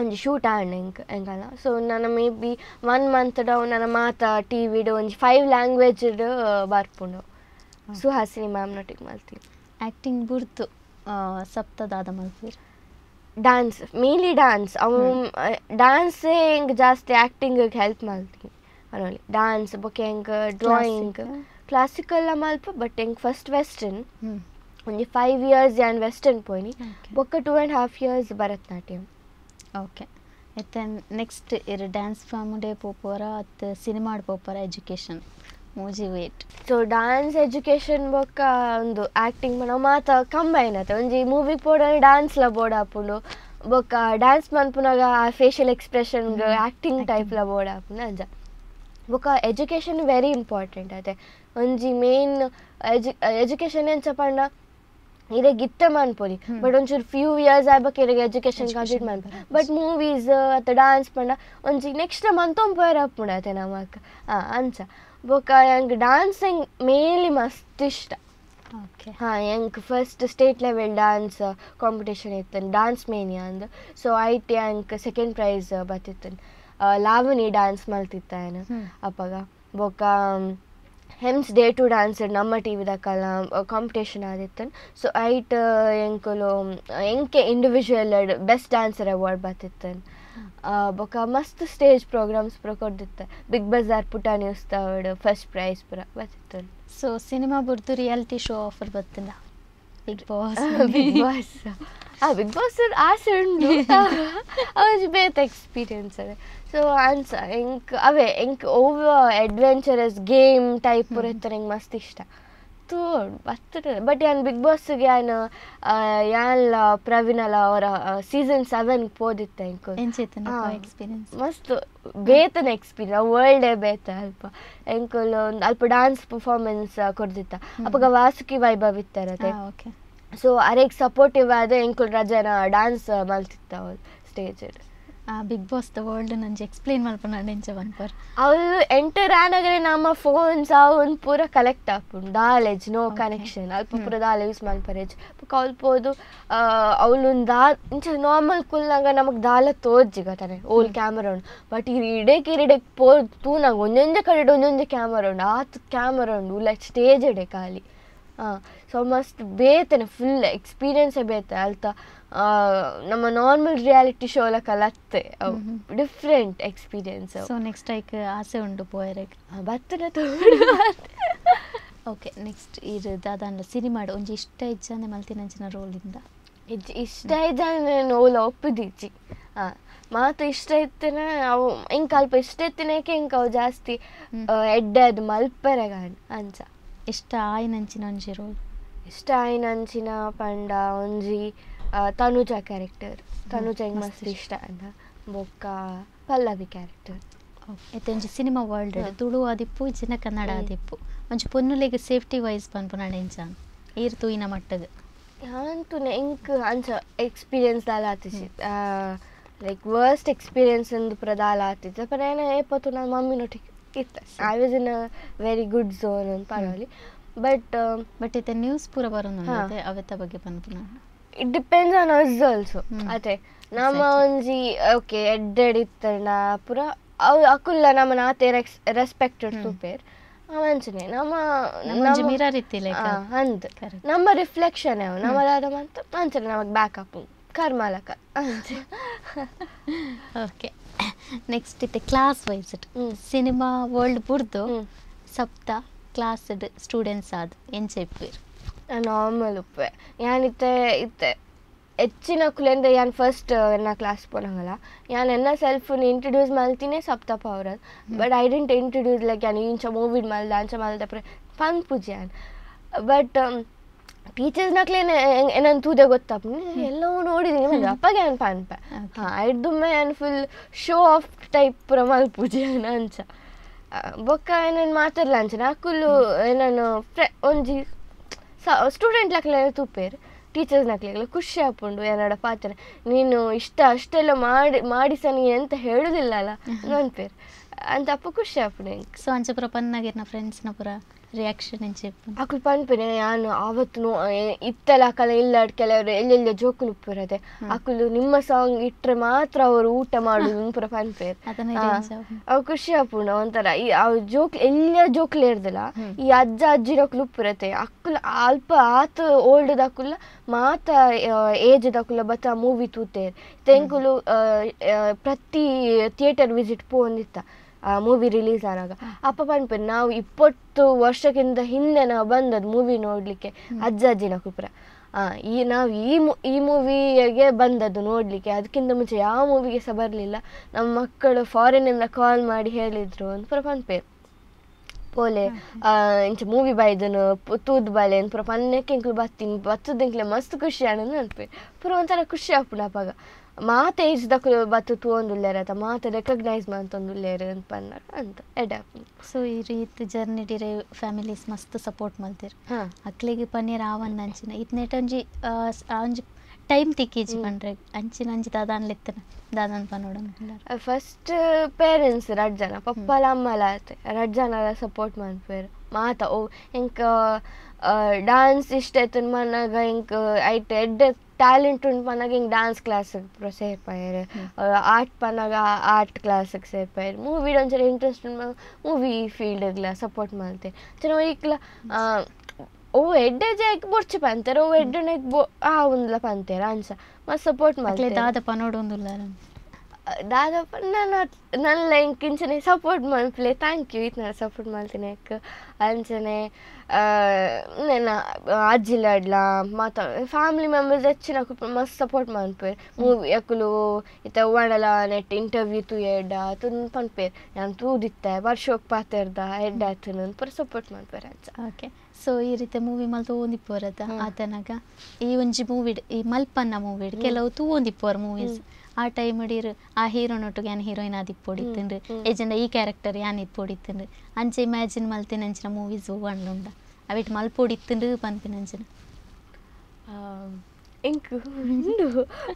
ಒಂದು ಶೂಟ್ ಆಂಡ್ ಎಂಕ್ ಎಂಕಲ್ಲ ಸೊ ನನ್ನ ಮೇ ಬಿ ಒನ್ ಮಂತ್ ಡೌ ನನ್ನ ಮಾತ ಟಿ ವಿಡು ಒಂಜಿ ಫೈವ್ ಲ್ಯಾಂಗ್ವೇಜ್ ಬರ್ಪುಂಡು ಸುಹಾಸಿನಿ ಮ್ಯಾಮ್ ಮ್ಯಾಮ್ನೊಟ್ಟಿಗೆ ಮಲ್ತಿ ಆ್ಯಕ್ಟಿಂಗ್ ಬುರ್ತು ಸಪ್ತದಾದ ಮಲ್ತಿ ಡ್ಯಾನ್ಸ್ ಮೇಲಿ ಡ್ಯಾನ್ಸ್ ಅವು ಡ್ಯಾನ್ಸೇ ಹೆಂಗೆ ಜಾಸ್ತಿ ಆ್ಯಕ್ಟಿಂಗಿಗೆ ಹೆಲ್ಪ್ ಮಾಡ್ತೀನಿ ಅನ್ನೋಲಿ ಡ್ಯಾನ್ಸ್ ಬೊಕೆ ಡ್ರಾಯಿಂಗ್ క్లాసికల్ అమాల్ప ಬಟ್ ఇంక ಫಸ್ಟ್ ವೆಸ್ಟರ್ನ್ ಒಂದು ಫೈವ್ ಇಯರ್ಸ್ ಆ್ಯಂಡ್ ವೆಸ್ಟರ್ನ್ ಪೋಯ್ನಿ ಬೊಕ್ಕ two and half years Bharatanatyam okay ಎತ್ತೆ ನೆಕ್ಸ್ಟ್ ಇರ್ ಡ್ಯಾನ್ಸ್ ಫಾರ್ಮ್ ಡೇ ಪೋಪೋರ ಅತ್ ಸಿನಿಮಾಡ್ ಪೋಪೋರ ಎಜುಕೇಶನ್ ಮೂಜಿ ವೇಟ್ ಸೊ ಡ್ಯಾನ್ಸ್ ಎಜುಕೇಷನ್ ಬೊಕ್ಕ ಒಂದು ಆ್ಯಕ್ಟಿಂಗ್ ಪಣ ಮಾತ ಕಂಬೈನ್ ಆತ ಒಂಜಿ ಮೂವಿ ಪೋಡ ಡ್ಯಾನ್ಸ್ಲ ಬೋರ್ಡ್ ಆಪುಂಡು ಬೊಕ್ಕ ಡ್ಯಾನ್ಸ್ ಮನ್ಪುನಾಗ ಆ ಫೇಶಿಯಲ್ ಎಕ್ಸ್ಪ್ರೆಷನ್ಗೆ ಆ್ಯಕ್ಟಿಂಗ್ ಲ ಬೋರ್ಡ್ ಆಪುಂಡು ಅಂಜ ಬೊಕ್ಕ ಎಜುಕೇಷನ್ ವೆರಿ ಇಂಪಾರ್ಟೆಂಟ್ ಅದೇ ಒಂಜಿ ಮೇನ್ ಎಜುಕೇಶನ್ ಎಂಚ ಪಂಡ ಇದೇ ಗಿತ್ತ ಮನ್ಪೊಲಿ ಬಟ್ ಒಂಚೂರು ಫ್ಯೂ ಇಯರ್ಸ್ ಆಗ್ಬೇಕು ಇರೆಗ್ ಎಜುಕೇಶನ್ ಕಂಪ್ಲೀಟ್ ಮನ್ಪೊಲಿ ಬಟ್ ಮೂವೀಸ್ ಅಥವಾ ಡಾನ್ಸ್ ಪಂಡ ಒಂಜಿ ನೆಕ್ಸ್ಟ್ ಮಂತ್ ಪೋಯರ್ ಆಪುಂಡು ಅತ್ತೆ ನಮಕ್ ಹಾಂ ಅಂಚ ಬೊಕ ಎಂಕ್ ಡಾನ್ಸಿಂಗ್ ಮೇಲಿ ಮಸ್ತ್ ಇಷ್ಟ ಹಾಂ ಎಂಕ್ first state level dance competition ಇತ್ತನ್ ಡಾನ್ಸ್ ಮೇನಿಯಾ ಅಂದ್ ಸೊ ಟಿ ಎಂಕ್ ಸೆಕೆಂಡ್ ಪ್ರೈಸ್ ಬರ್ತಿತ್ತು ಲಾವಣಿ ಡಾನ್ಸ್ ಮಲ್ತಿತ್ತ ಏನು ಅಪ್ಪಗ ಬೊಕ ಹೆಮ್ಸ್ ಡೇ ಟು ನಮ್ಮ ನಮ್ಮ ವಿ தக்கலாம் ಕಾಂಪಿಟೇಷನ್ ಆದಿತ್ತು ಸೊ ಐಟ್ ಎಂಕುಲು ಎಂಕೆ ಇಂಡಿವಿಜುವಲ್ ಬೆಸ್ಟ್ ಡ್ಯಾನ್ಸರ್ ಅವಾರ್ಡ್ ಬತ್ತಿತ್ತನ್ ಬೊಕ ಮಸ್ತ್ ಸ್ಟೇಜ್ ಪ್ರೋಗ್ರಾಮ್ಸ್ ಪೂರ ಕೊಡ್ದಿತ್ತೆ ಬಿಗ್ ಬಜಾರ್ ಪುಟ ನ್ಯೂಸ್ ತವಡ್ ಫಸ್ಟ್ ಪ್ರೈಸ್ ಪೂರ ಬರ್ತಿತ್ತು ಸೊ ಸಿನಿಮಾ ಬರ್ತು ರಿಯಾಲಿಟಿ ಶೋ ಆಫರ್ ಬರ್ತಿಲ್ಲ ಬಿಗ್ ಬಾಸ್ ಬಿಗ್ ಬಾಸ್ ಆ ಬಿಗ್ ಬಾಸ್ ಆಸೆ ಬೇತ ಎಕ್ಸ್ಪೀರಿಯನ್ಸ್ ಅದೇ ಸೊ ಅನ್ಸ ಎಂಕ್ ಅವೇ ಎಂಕ್ ಓವರ್ ಅಡ್ವೆಂಚರಸ್ ಗೇಮ್ ಟೈಪ್ ಪೂರ ಮಸ್ತ್ ಇಷ್ಟ ಬರ್ತದೆ ಬಟ್ ಯಾನ್ ಬಿಗ್ ಬಾಸ್ಗೆ ಯಾನ್ ಪ್ರವೀಣ್ ಪ್ರವೀಣಲ ಅವರ ಸೀಸನ್ ಸೆವೆನ್ ಪೋದಿತ್ತೆ ಎಂಕು ಎಕ್ಸ್ಪೀರಿಯನ್ಸ್ ಮಸ್ತ್ ಬೇತನ ಎಕ್ಸ್ಪೀರಿಯನ್ಸ್ ವರ್ಲ್ಡ್ ಬೇತ ಅಲ್ಪ ಎಂಕುಲ್ ಒಂದು ಅಲ್ಪ ಡಾನ್ಸ್ ಪರ್ಫಾರ್ಮೆನ್ಸ್ ಕೊಡ್ದಿತ್ತ ಅಪ್ಪಗ ವಾಸುಕಿ ವೈಭವ್ ಇತ್ತಾರತೆ ಸೊ ಅರೆಗ್ ಸಪೋರ್ಟಿವ್ ಆದ ಎಂಕುಲ್ ರಜನ ಡಾನ್ಸ್ ಮಲ್ತಿತ್ತ ಸ್ಟೇಜ್ ಬಿಗ್ ಬಾಸ್ ದ ವರ್ಲ್ಡ್ ನಂಜಿ ಎಕ್ಸ್ಪ್ಲೇನ್ ಮಲ್ಪನಾಡು ಎಂಚ ಪರ್ ಅವರು ಎಂಟರ್ ಆನಗರೆ ನಮ್ಮ ಫೋನ್ಸ್ ಅವನ್ ಪೂರ ಕಲೆಕ್ಟ್ ಆಪುಂಡು ಎಜ್ ನೋ ಕನೆಕ್ಷನ್ ಅಲ್ಪ ಪೂರ ದಾಲೆ ಯೂಸ್ ಮಲ್ಪರೆಜ್ ಬೊಕ ಪೋದು ಅವಳೊಂದು ದಾ ಇಂಚ ನಾರ್ಮಲ್ ಕುಲ್ನಾಗ ನಮಗೆ ದಾಲ ತೋರ್ಜಿಗ ಗತನೆ ಓಲ್ ಕ್ಯಾಮರಾ ಉಂಡು ಬಟ್ ಈ ಇಡೇಕ್ ಇರಿಡೆಕ್ ಪೋರ್ ತೂನಾಗ ಒಂದೊಂದೇ ಕಡೆ ಒಂದೊಂದೇ ಕ್ಯಾಮರಾ ಉಂಡು ಆತ್ ಕ್ಯಾಮರಾ ಉಂಡು ಲೈಕ್ ಸ್ಟೇಜ್ ಡೆ ಕಾಲಿ ಹಾಂ ಸೊ ಮಸ್ತ್ ಬೇತನೆ ಫುಲ್ ಎಕ್ಸ್ಪೀರಿಯನ್ಸೇ ಬೇತೆ ಅಲ್ತ ನಮ್ಮ ನಾರ್ಮಲ್ ರಿಯಾಲಿಟಿ ഷോല ಕಲತ್ತೆ ಡಿಫ್ರೆಂಟ್ ಎಕ್ಸ್ಪೀರಿಯನ್ಸ್ ಸೊ ನೆಕ್ಸ್ಟ್ ಐಕ್ ಆಸೆ ಉಂಡು ಪೋಯರೆಗ್ ಬತ್ತನ ತೋಡು ಓಕೆ ನೆಕ್ಸ್ಟ್ ಇದು ದಾದಾಂಡ ಸಿನಿಮಾಡು ಒಂಜಿ ಇಷ್ಟ ಇಜ್ಜಾನೆ ಮಲ್ತಿನಂಚಿನ ರೋಲಿಂದ ಇಜ್ಜಿ ಇಷ್ಟ ಇದ್ದಾನೆ ನೋಲ ಒಪ್ಪಿದಿಜ್ಜಿ ಹಾಂ ಮಾತು ಇಷ್ಟ ಇತ್ತಿನ ಅವು ಹಿಂಗೆ ಅಲ್ಪ ಇಷ್ಟ ಇತ್ತಿನಕ್ಕೆ ಹಿಂಗೆ ಅವು ಜಾಸ್ತಿ ಎಡ್ಡದು ಮಲ್ಪರೆ ಅಂಚ ಇಷ್ಟ ಆಯ್ನಂಚಿನ ಒಂಜಿ ರೋಲ್ ಇಷ್ಟ ಆಯ್ನಂಚಿನ ಪಂಡ ಒಂಜಿ ತನುಜ ಕ್ಯಾರೆಕ್ಟರ್ ತನುಜಾ ಹಿಂಗೆ ಮಸ್ತ್ ಇಷ್ಟ ಅಂತ ಬೊಕ್ಕ ಪಲ್ಲವಿ ಕ್ಯಾರೆಕ್ಟರ್ ಎತ್ತೊಂಜಿ ಸಿನಿಮಾ ವರ್ಲ್ಡ್ ತುಳು ಆದಿಪ್ಪು ಜಿನ ಕನ್ನಡ ಆದಿಪ್ಪು ಒಂಚು ಪೊನ್ನುಲಿಗೆ ಸೇಫ್ಟಿ ವೈಸ್ ಪನ್ಪು ಎಂಚ ಏರ್ ತೂಯಿನ ಮಟ್ಟದ ಹಾನ್ ಅಂಚ ಎಕ್ಸ್ಪೀರಿಯನ್ಸ್ ದಾಲ ಆ ಲೈಕ್ ವರ್ಸ್ಟ್ ಎಕ್ಸ್ಪೀರಿಯನ್ಸ್ ಎಂದು ಪ್ರದಾಲ ಆತಿತ್ತು ಪರ ಏನ ಏಪತ್ತು ನನ್ನ ಮಮ್ಮಿನೊಟ್ಟಿಗೆ ಇತ್ತ I was in a very good zone ಅಂತ ಪರವಾಗಿ ಬಟ್ ಬಟ್ ಇತ್ತ ನ್ಯೂಸ್ ಪೂರ ಬರೋದು ಅವತ್ತ ಬಗ್ಗೆ ಬಂದು ನಾನು it depends on us also ಅದೇ ನಮ್ಮ ಒಂಜಿ ಓಕೆ ಎಡ್ಡೆಡಿತ್ತಂಡ ಪುರ ಅವು ಅಕುಲ್ಲ ನಮ್ಮ ನಾತೆ ರೆಕ್ಸ್ ರೆಸ್ಪೆಕ್ಟೆಡ್ ಸೂಪೇರ್ ಅವಂಚನೆ ನಮ್ಮ ನಮ್ಮ ಮಿರರ್ ಇತ್ತಿಲ್ಲ ಅಂದ್ ನಮ್ಮ ರಿಫ್ಲೆಕ್ಷನ್ ಅವು ನಮ್ಮದಾದ ಮತ್ತು ಅಂಚನೆ ನಮಗೆ ಬ್ಯಾಕಪ್ ಕರ್ಮಾಲಕ ಓಕೆ ನೆಕ್ಸ್ಟ್ ಇತ್ತೆ ಕ್ಲಾಸ್ ವೈಸ್ ಸಿನಿಮಾ ವರ್ಲ್ಡ್ ಬುರ್ದು ಸಪ್ತ ಕ್ಲಾಸ್ ಸ್ಟೂಡೆಂಟ್ಸ್ ಆದ್ ಎಂಚೆ ಇಪ್ಪೇರು ನಾರ್ಮಲ್ ಉಪ್ಪೆ ಯಾನ್ ಇತ್ತೆ ಇತ್ತೆ ಹೆಚ್ಚಿನ ಕುಲೆಂದ ಯಾನ್ ಫಸ್ಟ್ ಎನ್ನ ಕ್ಲಾಸ್ ಪೋನಂಗಲ್ಲ ಯಾನ್ ಎನ್ನ ಸೆಲ್ಫ್ ಇಂಟ್ರಡ್ಯೂಸ್ ಮಲ್ತಿನೇ ಸಪ್ತಪ್ಪ ಅವ್ರದ್ದು ಬಟ್ ಐ ಡೆಂಟ್ ಇಂಟ್ರಡ್ಯೂಸ್ ಲೈಕ್ ಯಾನ್ ಇಂಚ ಮೂವಿಡ್ ಮಲ್ದ ಅಂಚ ಮಲ್ದ ಪೂರ ಫನ್ ಪೂಜೆ ಯಾನ್ ಬಟ್ ಟೀಚರ್ಸ್ನಾಕ್ಲೇ ಏನಂತ ತೂದೆ ಗೊತ್ತಪ್ಪ ಎಲ್ಲವೂ ನೋಡಿದೀನಿ ಮುಂದೆ ಅಪ್ಪಗೆ ಏನು ಪಾನ್ಪ ಹಾಂ ಇಡ್ದುಮ್ಮೆ ಏನು ಫುಲ್ ಶೋ ಆಫ್ ಟೈಪ್ ಪೂರ ಮಲ್ಪೂಜೆ ಅಂಚ ಬೊಕ್ಕ ಏನೇನು ಮಾತಾಡ್ಲ ಅಂಚ ನಾಕುಲ್ಲು ಏನನ್ ಫ್ರೆ ಒಂಜಿ ಸ್ಟೂಡೆಂಟ್ ಸ ಸ್ಟೂಡೆಂಟ್ಲಕ್ಲೆಲ್ಲ ಟೀಚರ್ಸ್ ಟೀಚರ್ಸ್ನಕ್ಲೆಲ್ಲ ಖುಷಿ ಆಪುಂಡು ಏನಡ ಪಾತ್ರ ನೀನು ಇಷ್ಟ ಅಷ್ಟೆಲ್ಲ ಮಾಡಿ ಮಾಡಿಸ ನೀ ಎಂತ ಹೇಳುದಿಲ್ಲ ಅಲ್ಲ ಅನ್ಪೇರು ಅಂತ ಅಪ್ಪ ಖುಷಿ ಆಪುಂಡು ಸೊ ಅಂಚ ಪನ್ನಾಗಿರ್ನ ಫ್ರೆಂಡ್ಸ್ನ ಪುರ ರಿಯಾಕ್ಷನ್ ಏನು ಚೆಪ್ಪು ಅಕ್ಕಳು ಪಂಪಿನ ನಾನು ಆವತ್ತು ಇತ್ತಲ ಕಲ ಇಲ್ಲ ಕೆಲವರು ಎಲ್ಲೆಲ್ಲ ಜೋಕುಲು ಉಪ್ಪಿರದೆ ನಿಮ್ಮ ಸಾಂಗ್ ಇಟ್ಟರೆ ಮಾತ್ರ ಅವರು ಊಟ ಮಾಡುದು ಪುರ ಪಂಪೇರ್ ಅವು ಖುಷಿ ಆಪುಣ ಒಂಥರ ಈ ಅವು ಜೋಕ್ ಎಲ್ಲ ಜೋಕ್ಲೆ ಇರ್ದಲ್ಲ ಈ ಅಜ್ಜ ಅಜ್ಜಿರಕ್ಕಲು ಉಪ್ಪಿರತ್ತೆ ಅಕ್ಕಲು ಅಲ್ಪ ಆತ ಓಲ್ಡ್ದಕ್ಕುಲ್ಲ ಮಾತ ಏಜ್ದಕ್ಕುಲ್ಲ ಬತ್ತ ಮೂವಿ ತೂತೇರ್ ತೆಂಕುಲು ಪ್ರತಿ ಥಿಯೇಟರ್ ವಿಸಿಟ್ ಪೋಂದಿತ್ತ ಆ ಮೂವಿ ರಿಲೀಸ್ ಆದಾಗ ಅಪ್ಪ ಪನ್ಪೆನ್ ನಾವು ಇಪ್ಪತ್ತು ವರ್ಷಕ್ಕಿಂತ ಹಿಂದೆ ನಾವು ಬಂದದ್ದು ಮೂವಿ ನೋಡಲಿಕ್ಕೆ ಅಜ್ಜ ಅಜ್ಜಿನ ಕುಪುರ ಈ ನಾವು ಈ ಮೂ ಈ ಮೂವಿಗೆ ಬಂದದ್ದು ನೋಡಲಿಕ್ಕೆ ಅದಕ್ಕಿಂತ ಮುಂಚೆ ಯಾವ ಮೂವಿಗೆ ಸಹ ಬರಲಿಲ್ಲ ನಮ್ಮ ಮಕ್ಕಳು ಇಂದ ಕಾಲ್ ಮಾಡಿ ಹೇಳಿದ್ರು ಅಂತ ಪಂಪೆ ಪೋಲೆ ಇಂಚ ಮೂವಿ ಬಾಯ್ದನು ತೂದ್ ಬಲೆನ್ ಪೂರ ಪನ್ನಕ್ಕೆ ಎಂಕ್ಲು ಬತ್ತಿ ಬತ್ತದ ಎಂಕ್ಲೆ ಮಸ್ತ್ ಖುಷಿ ಆನಂದ್ ಅನ್ಪೆ ಪೂರ ಒಂಥರ ಖುಷಿ ಆಪುಂಡು ಅಪಾಗ ಮಾತ ಏಜ್ ದಕ್ಕು ಬತ್ತು ತೂವೊಂದುಲ್ಲೇರ ಆತ ಮಾತ ರೆಕಗ್ನೈಸ್ ಮಂತೊಂದುಲ್ಲೇರ ಅಂತ ಅಂತ ಎಡ್ ಸೊ ಈ ರೀತಿ ಜರ್ನಿ ಡಿರೆ ಫ್ಯಾಮಿಲೀಸ್ ಮಸ್ತ್ ಸಪೋರ್ಟ್ ಹಾಂ ಅಕ್ಲಿಗೆ ಪನ್ನೀರ್ ಆವನ್ ಅಂಚಿನ ನೆಟ್ಟಂಜಿ ಆಂಜಿ ಟೈಮ್ ತಿಕ್ಕಿಜಿ ಪಂಡ್ರೆ ಅಂಚಿನ ಅಂಚಿ ದಾದಾನ್ ಲೆತ್ತನ ದಾದಾನ್ ಪನೋಡ ಫಸ್ಟ್ ಪೇರೆಂಟ್ಸ್ ರಡ್ ಜನ ಪಪ್ಪಲ ಅಮ್ಮಲ ರಡ್ ಜನಲ ಸಪೋರ್ಟ್ ಮನ್ಪೇರ್ ಮಾತ ಓ ಇಂಕ ಡಾನ್ಸ್ ಇಷ್ಟ ಆಯ್ತು ಮನಾಗ ಇಂಕ ಐಟ್ ಎಡ್ಡೆ ಟ್ಯಾಲೆಂಟ್ ಉಂಟು ಪನ್ನಾಗ ಹಿಂಗೆ ಡ್ಯಾನ್ಸ್ ಕ್ಲಾಸಿಗೆ ಸೇರ್ಪಾಯರೆ ಆರ್ಟ್ ಪನ್ನಾಗ ಆರ್ಟ್ ಕ್ಲಾಸಿಗೆ ಸೇರ್ಪಾಯರೆ ಮೂವಿಡ್ ಒಂಚೂರು ಇಂಟ್ರೆಸ್ಟ್ ಮೂವಿ ಫೀಲ್ಡ್ಗ್ಲ ಸಪೋರ್ಟ್ ಮಾಡ್ತೇವೆ ಚಲೋ ಈಗ್ಲ ਉਹ ಹೆಡ್ ಜೆಕ್ ಬೊರ್ಚ ಪಂತೆರ ಓ ಹೆಡ್ ನೆಕ್ ಬೊ ಆ ಉಂದಲ ಪಂತೆರ ಅಂಚ ಮಸ್ತ್ ಸಪೋರ್ಟ್ ಮಾಡ್ತೆ ದಾದ ಪನೋಡು ಉಂದುಲ್ಲಾರ ದಾದ ಪನ್ನ ನನ್ನ ಎಂಕಿಂಚನೆ ಸಪೋರ್ಟ್ ಮಾಡ್ಪ್ಲೆ ಥ್ಯಾಂಕ್ ಯು ಇತ್ನ ಸಪೋರ್ಟ್ ಮಾಡ್ತೀನಿ ಅಂಚನೆ ನೆನ ಲಡ್ಲಾ ಮಾತ ಫ್ಯಾಮಿಲಿ ಮೆಂಬರ್ಸ್ ಹೆಚ್ಚಿನ ಮಸ್ತ್ ಸಪೋರ್ಟ್ ಮಾಡ್ಪೇರ್ ಮೂವಿ ಅಕುಲು ಇತ್ತ ಒಣಲ ನೆಟ್ ಇಂಟರ್ವ್ಯೂ ಎಡ್ಡ ತುನ್ ಪನ್ಪೇರ್ ನಾನು ತೂದಿತ್ತೆ ವರ್ಷೋಕ್ ಪಾತೆರ್ದ ಎಡ್ಡ ನನ್ನ ಪೂರ ಸಪೋರ್ಟ್ ಮಾಡ್ಪೇರ್ ಅಂಚ ಓಕೆ ಸೊ ಈ ರೀತಿ ಮೂವಿ ಮಲ್ ತೂಂದಿಪ್ಪೋರದ ಆತನಾಗ ಈ ಒಂಜಿ ಮೂವಿ ಈ ಮಲ್ಪನ್ನ ಮೂವಿ ಕೆಲವು ತೂಂದಿಪ್ಪೋರ್ ಮೂವೀಸ್ ಆ ಟೈಮ್ ಹಿಡೀರ್ ಆ ಹೀರೋನೊಟ್ಟಿಗೆ ಯಾನ್ ಹೀರೋಯಿನ್ ಆದಿಪ್ಪೊಡಿತ್ತಂಡ್ರಿ ಏಜೆಂಡ ಈ ಕ್ಯಾರೆಕ್ಟರ್ ಯಾನ್ ಇಪ್ಪೊಡಿತ್ತಂಡ್ರಿ ಅಂಚ ಇಮ್ಯಾಜಿನ್ ಮಲ್ತಿನಂಚಿನ ಮೂವೀಸ್ ಹೋಗಂಡುಂಡ ಅವೆಟ್ ಮಲ್ಪೊಡು ಇತ್ತುಂಡು ಪನ್ಪಿನಂಚಿನ ಎಂಕ್ ಉಂಡು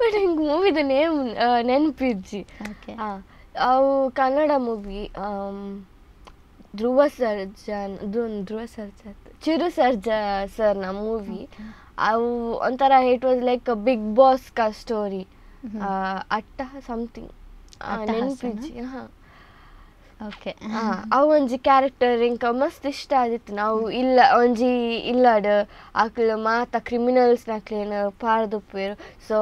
ಬಟ್ ಎಂಕ್ ಮೂವಿದ ನೇಮ್ ನೆನಪಿಜ್ಜಿ ಅವು ಕನ್ನಡ ಮೂವಿ ಧ್ರುವ ಸರ್ಜನ್ ಧ್ರುವ ಸರ್ಜನ್ ಚಿರು ಸರ್ಜಾ ಸರ್ನ ಮೂವಿ ಅವು ಒಂಥರ it was like Bigg Boss ಕಾ ಸ್ಟೋರಿ ಅಟ್ಟ ಸಮಥಿಂಗ್ ನೆನಪಿಜ್ಜಿ ಹಾಂ ಓಕೆ ಅವ ಒಂಜಿ ಕ್ಯಾರೆಕ್ಟರ್ ಇಂಕ ಮಸ್ತ್ ಇಷ್ಟ ಆದಿತ್ತು ನಾವು ಇಲ್ಲ ಒಂಜಿ ಇಲ್ಲಾಡ್ ಆಕ್ಲ ಮಾತ ಕ್ರಿಮಿನಲ್ಸ್ ನಕ್ಲೇನ ಪಾಡ್ದುಪ್ಪೇರು ಸೊ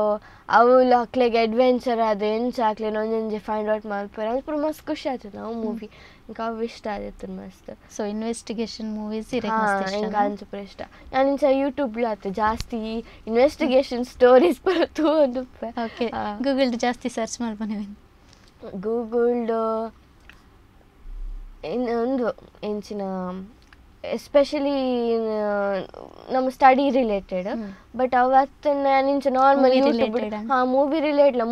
ಅವಳು ಅಕ್ಲೆಗೆ ಅಡ್ವೆಂಚರ್ ಅದು ಎಂಚ ಆಕ್ಲೇನ ಒಂಜಿ ಫೈಂಡ್ ಔಟ್ ಮಾಡ್ಪೇರು ಅದು ಪೂರ ಮಸ್ತ್ ಖುಷಿ ಆಯ್ತು ನಾವು ಮೂವಿ ಇಂಕ ಅವು ಇಷ್ಟ ಆದಿತ್ತು ಮಸ್ತ್ ಸೊ ಇನ್ವೆಸ್ಟಿಗೇಷನ್ ಮೂವೀಸ್ ಎಂಕ ಅಂಚು ಪೂರ ಇಷ್ಟ ನಾನು ಇಂಚ ಯೂಟ್ಯೂಬ್ಲು ಆಯ್ತು ಜಾಸ್ತಿ ಇನ್ವೆಸ್ಟಿಗೇಷನ್ ಸ್ಟೋರೀಸ್ ಪೂರ ತೂ ಓಕೆ ಗೂಗಲ್ಡ್ ಜಾಸ್ತಿ ಸರ್ಚ್ ಮಾಡ್ಬನ್ನಿ ಗೂಗಲ್ಡ್ ಇನ್ನೊಂದು ಇಂಚಿನ ಎಸ್ಪೆಷಲಿ ನಮ್ಮ ಸ್ಟಡಿ ರಿಲೇಟೆಡ್ ಬಟ್ ಅವತ್ತನ್ನ ನಿಂಚ ನಾರ್ಮಲ್ ಯೂಟ್ಯೂಬ್ ಹಾ ಮೂವಿ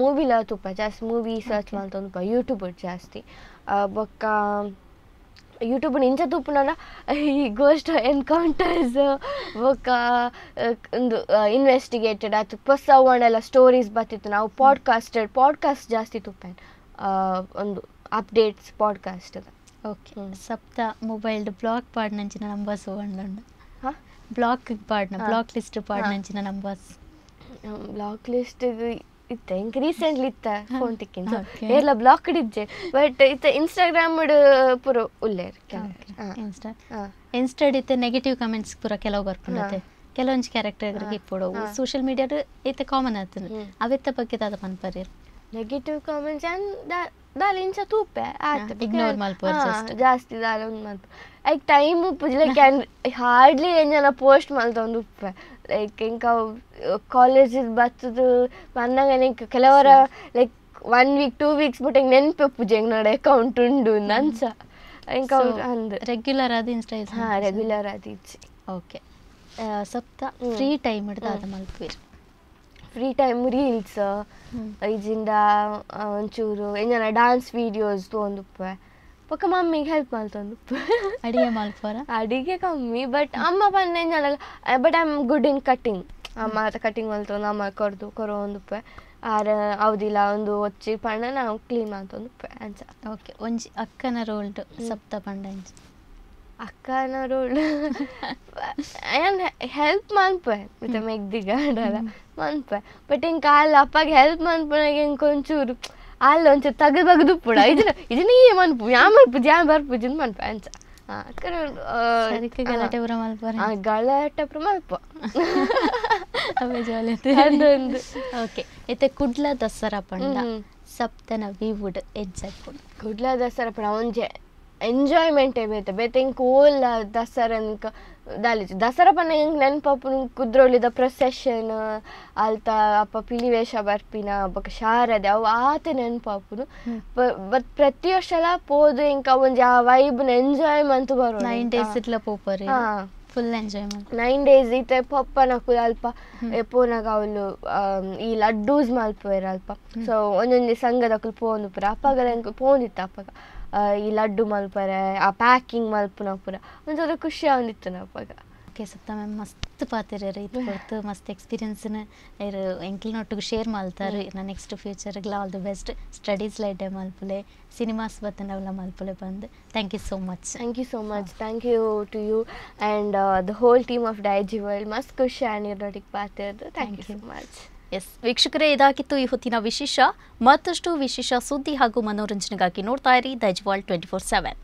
ಮೂವಿ ಲ ತುಪ್ಪ ಜಾಸ್ತಿ ಮೂವಿ ಸರ್ಚ್ ಮಾಡ್ತೊಂದುಪ ಯೂಟ್ಯೂಬ್ ಜಾಸ್ತಿ ಬೊಕ್ಕ ಯೂಟ್ಯೂಬ್ ಇಂಚ ತುಪ್ಪನಲ್ಲ ಈ ಗೋಸ್ಟ್ ಎನ್ಕೌಂಟರ್ಸ್ ಬೊಕ್ಕ ಒಂದು ಇನ್ವೆಸ್ಟಿಗೇಟೆಡ್ ಆಯ್ತು ಪಸ್ ಒಂಡೆಲ್ಲ ಸ್ಟೋರೀಸ್ ಬರ್ತಿತ್ತು ನಾವು ಪಾಡ್ಕಾಸ್ಟೆಡ್ ಪಾಡ್ಕಾಸ್ಟ್ ಜಾಸ್ತಿ ತುಪ್ಪ ಒಂದು ಅಪ್ಡೇಟ್ಸ್ ಪಾಡ್ಕಾಸ್ಟ್ ಓಕೆ ఓకే ಮೊಬೈಲ್ಡ್ ಬ್ಲಾಕ್ బ్లాక్ పాడినంచిన నంబర్స్ వాళ్ళ బ్లాక్ పాడిన ಬ್ಲಾಕ್ ಲಿಸ್ಟ್ ಪಾಡಿನಂಚಿನ ನಂಬರ್ಸ್ ಬ್ಲಾಕ್ ಲಿಸ್ಟ್ ಇತ್ತೆ ಇಂಕ್ ರೀಸೆಂಟ್ಲಿ ಇತ್ತ ಫೋನ್ ಟಿಕ್ಕಿಂದ ಎಲ್ಲ ಬ್ಲಾಕ್ ಇಜ್ಜೆ ಬಟ್ ಇತ್ತ ಇನ್ಸ್ಟಾಗ್ರಾಮ್ ಪೂರ ಉಲ್ಲೇರ್ ಇನ್ಸ್ಟಾ ಇನ್ಸ್ಟಾ ಇತ್ತೆ ನೆಗೆಟಿವ್ ಕಮೆಂಟ್ಸ್ ಪೂರ ಕೆಲವು ಬರ್ಕೊಂಡತ್ತೆ ಕೆಲವೊಂದು ಕ್ಯಾರೆಕ್ಟರ್ಗಳಿಗೆ ಇಪ್ಪಡವು ಸೋಶಿಯಲ್ ಮೀಡಿಯಾಡ್ ಇತ್ತೆ ಕಾಮನ್ ಆತನ ಅವೆತ್ತ ಬಗ್ಗೆ ತಾತ ಪನ್ಪರಿಯರು ನೆಗೆಟಿವ್ ಕಾಮೆಂಟ್ಸ್ ದಾಲೆ ಇಂಚ ತೂಪೆ ಆತ ಇಗ್ನೋರ್ ಮಲ್ಪೋರ್ ಜಾಸ್ತಿ ದಾಲೆ ಉಂದು ಮಲ್ಪ ಐಕ್ ಟೈಮ್ ಉಪ್ಪುಜಿ ಲೈಕ್ ಹಾರ್ಡ್ಲಿ ಎಂಜನ ಪೋಸ್ಟ್ ಮಲ್ತೊಂದು ಉಪ್ಪೆ ಲೈಕ್ ಇಂಕ ಕಾಲೇಜ್ ಬತ್ತದು ಬಂದಾಗ ಲೈಕ್ ಕೆಲವರ like one week two weeks ಬಿಟ್ಟು ಹಿಂಗೆ ನೆನಪು ಉಪ್ಪುಜಿ ಹೆಂಗೆ ನೋಡಿ ಅಕೌಂಟ್ ಉಂಡು ನನ್ಸ ಇಂಕ ಅಂದ್ ರೆಗ್ಯುಲರ್ ಅದು ಇನ್ಸ್ಟಾ ಹಾಂ ರೆಗ್ಯುಲರ್ ಆದ ಇಚ್ಚಿ ಓಕೆ ಸಪ್ತ ಫ್ರೀ ಟೈಮ್ ಹಿಡ್ದು ಅದು ಮಲ್ಪೀರು ಫ್ರೀ ಟೈಮ್ ರೀಲ್ಸ್ ಈಜಿಂದ ಒಂಚೂರು ಏನಾರ ಡಾನ್ಸ್ ವೀಡಿಯೋಸ್ ತೊಗೊಂದುಪ್ಪೆ ಪಕ್ಕ ಮಮ್ಮಿಗೆ ಹೆಲ್ಪ್ ಮಾಡ್ತೊಂದುಪ್ಪೆ ಅಡಿಗೆ ಮಾಡ್ಕೋರ ಅಡಿಗೆ ಕಮ್ಮಿ ಬಟ್ ಅಮ್ಮ ಪನ್ನ ಏನಾರ but I am good in cutting ಅಮ್ಮ ಆತ ಕಟಿಂಗ್ ಮಾಡ್ತೊಂದು ಅಮ್ಮ ಕೊಡ್ದು ಕೊರೋ ಒಂದುಪ್ಪೆ ಆರ ಅವದಿಲ್ಲ ಒಂದು ಒಚ್ಚಿ ಪಂಡ ನಾವು ಕ್ಲೀನ್ ಮಾಡ್ತೊಂದು ಅಂಚ ಓಕೆ ಒಂಜಿ ಅಕ್ಕನ ರೋಲ್ಡ್ ಸಪ್ತ ಪಂಡ ಅಂಚ ಅಕ್ಕನ ರೋಲ್ಡ್ ಹೆಲ್ಪ್ ಮಾಡ್ಪೆ ಮತ್ತೆ ಮೆಗ್ದಿಗಾಡಲ್ಲ ಮನ್ಪೆ ಬಟ್ ಹಿಂಗೆ ಕಾಲ್ ಅಪ್ಪಗೆ ಹೆಲ್ಪ್ ಮನ್ಪುನಾಗ ಹಿಂಗೆ ಒಂಚೂರು ಅಲ್ಲಿ ಒಂಚೂರು ತೆಗೆದು ಬಗ್ದು ಪುಡ ಇದನ್ನ ಇದನ್ನ ಏ ಮನ್ಪು ಯಾ ಮನ್ಪು ಜ್ಯಾ ಬರ್ಪು ಇದನ್ನ ಮನ್ಪೆ ಅಂಚ ಗಲಾಟೆ ಪುರ ಮಲ್ಪ ಗಲಾಟೆ ಪುರ ಮಲ್ಪ ಓಕೆ ಇತ್ತೆ ಕುಡ್ಲ ದಸರಾ ಪಂಡ ಸಪ್ತನ ವಿವುಡ್ ಎಜ್ಜ ಕುಡ್ಲ ದಸರಾ ಪಂಡ ಒಂಜೆ ಎಂಜಾಯ್ಮೆಂಟ್ ಬೇತೆ ಬೇತೆ ಇಂಕ್ ದಸರಾ ದಸರಂಕ್ ದಾಲಿಜ್ ದಸರಾ ಪನ್ನ ಇಂಕ್ ನೆನಪಪ್ಪು ಕುದ್ರೋಳಿದ ಪ್ರೊಸೆಷನ್ ಅಲ್ತ ಅಪ್ಪ ಪಿಲಿವೇಷ ಬರ್ಪಿನ ಬೊಕ ಶಾರದೆ ಅವು ಆತ ನೆನಪಾಪುನು ಬಟ್ ಪ್ರತಿ ವರ್ಷಲ ಪೋದು ಇಂಕ ಒಂಜಿ ಆ ವೈಬ್ನ ಎಂಜಾಯ್ ಮಂತು ಬರು ನೈನ್ ಡೇಸ್ ಇಟ್ಲ ಪೋಪರಿ ಹಾಂ ಫುಲ್ ಎಂಜಾಯ್ಮೆಂಟ್ ನೈನ್ ಡೇಸ್ ಈತ ಪಪ್ಪ ನಕು ಅಲ್ಪ ಎಪ್ಪೋನಾಗ ಅವಳು ಈ ಲಡ್ಡೂಸ್ ಮಲ್ಪುವೇರ ಅಲ್ಪ ಸೊ ಒಂದೊಂದೇ ಸಂಘದಕ್ಕೂ ಪೋಂದು ಪುರ ಅಪ್ಪಗಲ ಪೋಂದಿತ್ತ ಅಪ್ಪಗ ಈ ಲಡ್ಡು ಮಲ್ಪರೆ ಆ ಪ್ಯಾಕಿಂಗ್ ಮಲ್ಪುನ ಪೂರ ಒಂಚೂರು ಖುಷಿ ಆಗಿತ್ತು ಅಪ್ಪಾಗ ಓಕೆ ಮ್ಯಾಮ್ ಮಸ್ತ್ ಪಾತಿರ ಇದು ಕೊಡ್ತು ಮಸ್ತ್ ಎಕ್ಸ್ಪೀರಿಯನ್ಸ್ನ ಇರು ಒಟ್ಟಿಗೆ ಶೇರ್ ಮಾಡ್ತಾರೆ ನಾನು ನೆಕ್ಸ್ಟ್ ಫ್ಯೂಚರ್ಗೆಲ್ಲ all the best studies light ಮಲ್ಪುಲೆ ಸಿನಿಮಾಸ್ ನಾವೆಲ್ಲ ಮಲ್ಪುಲೆ ಬಂದು thank you so much thank you so much thank you to you and the whole team of Daiji world ಮಸ್ತ್ ಖುಷಿ ಆಣಿರೋಟಿಗೆ ಪಾತಿರೋದು ಥ್ಯಾಂಕ್ ಯು ಸೋ ಮಚ್ ಎಸ್ ವೀಕ್ಷಕರೇ ಇದಾಗಿತ್ತು ಈ ಹೊತ್ತಿನ ವಿಶೇಷ ಮತ್ತಷ್ಟು ವಿಶೇಷ ಸುದ್ದಿ ಹಾಗೂ ಮನೋರಂಜನೆಗಾಗಿ ನೋಡ್ತಾ ಇರಿ ದಜ್ವಾಲ್ ಟ್ವೆಂಟಿ ಫೋರ್ ಸೆವೆನ್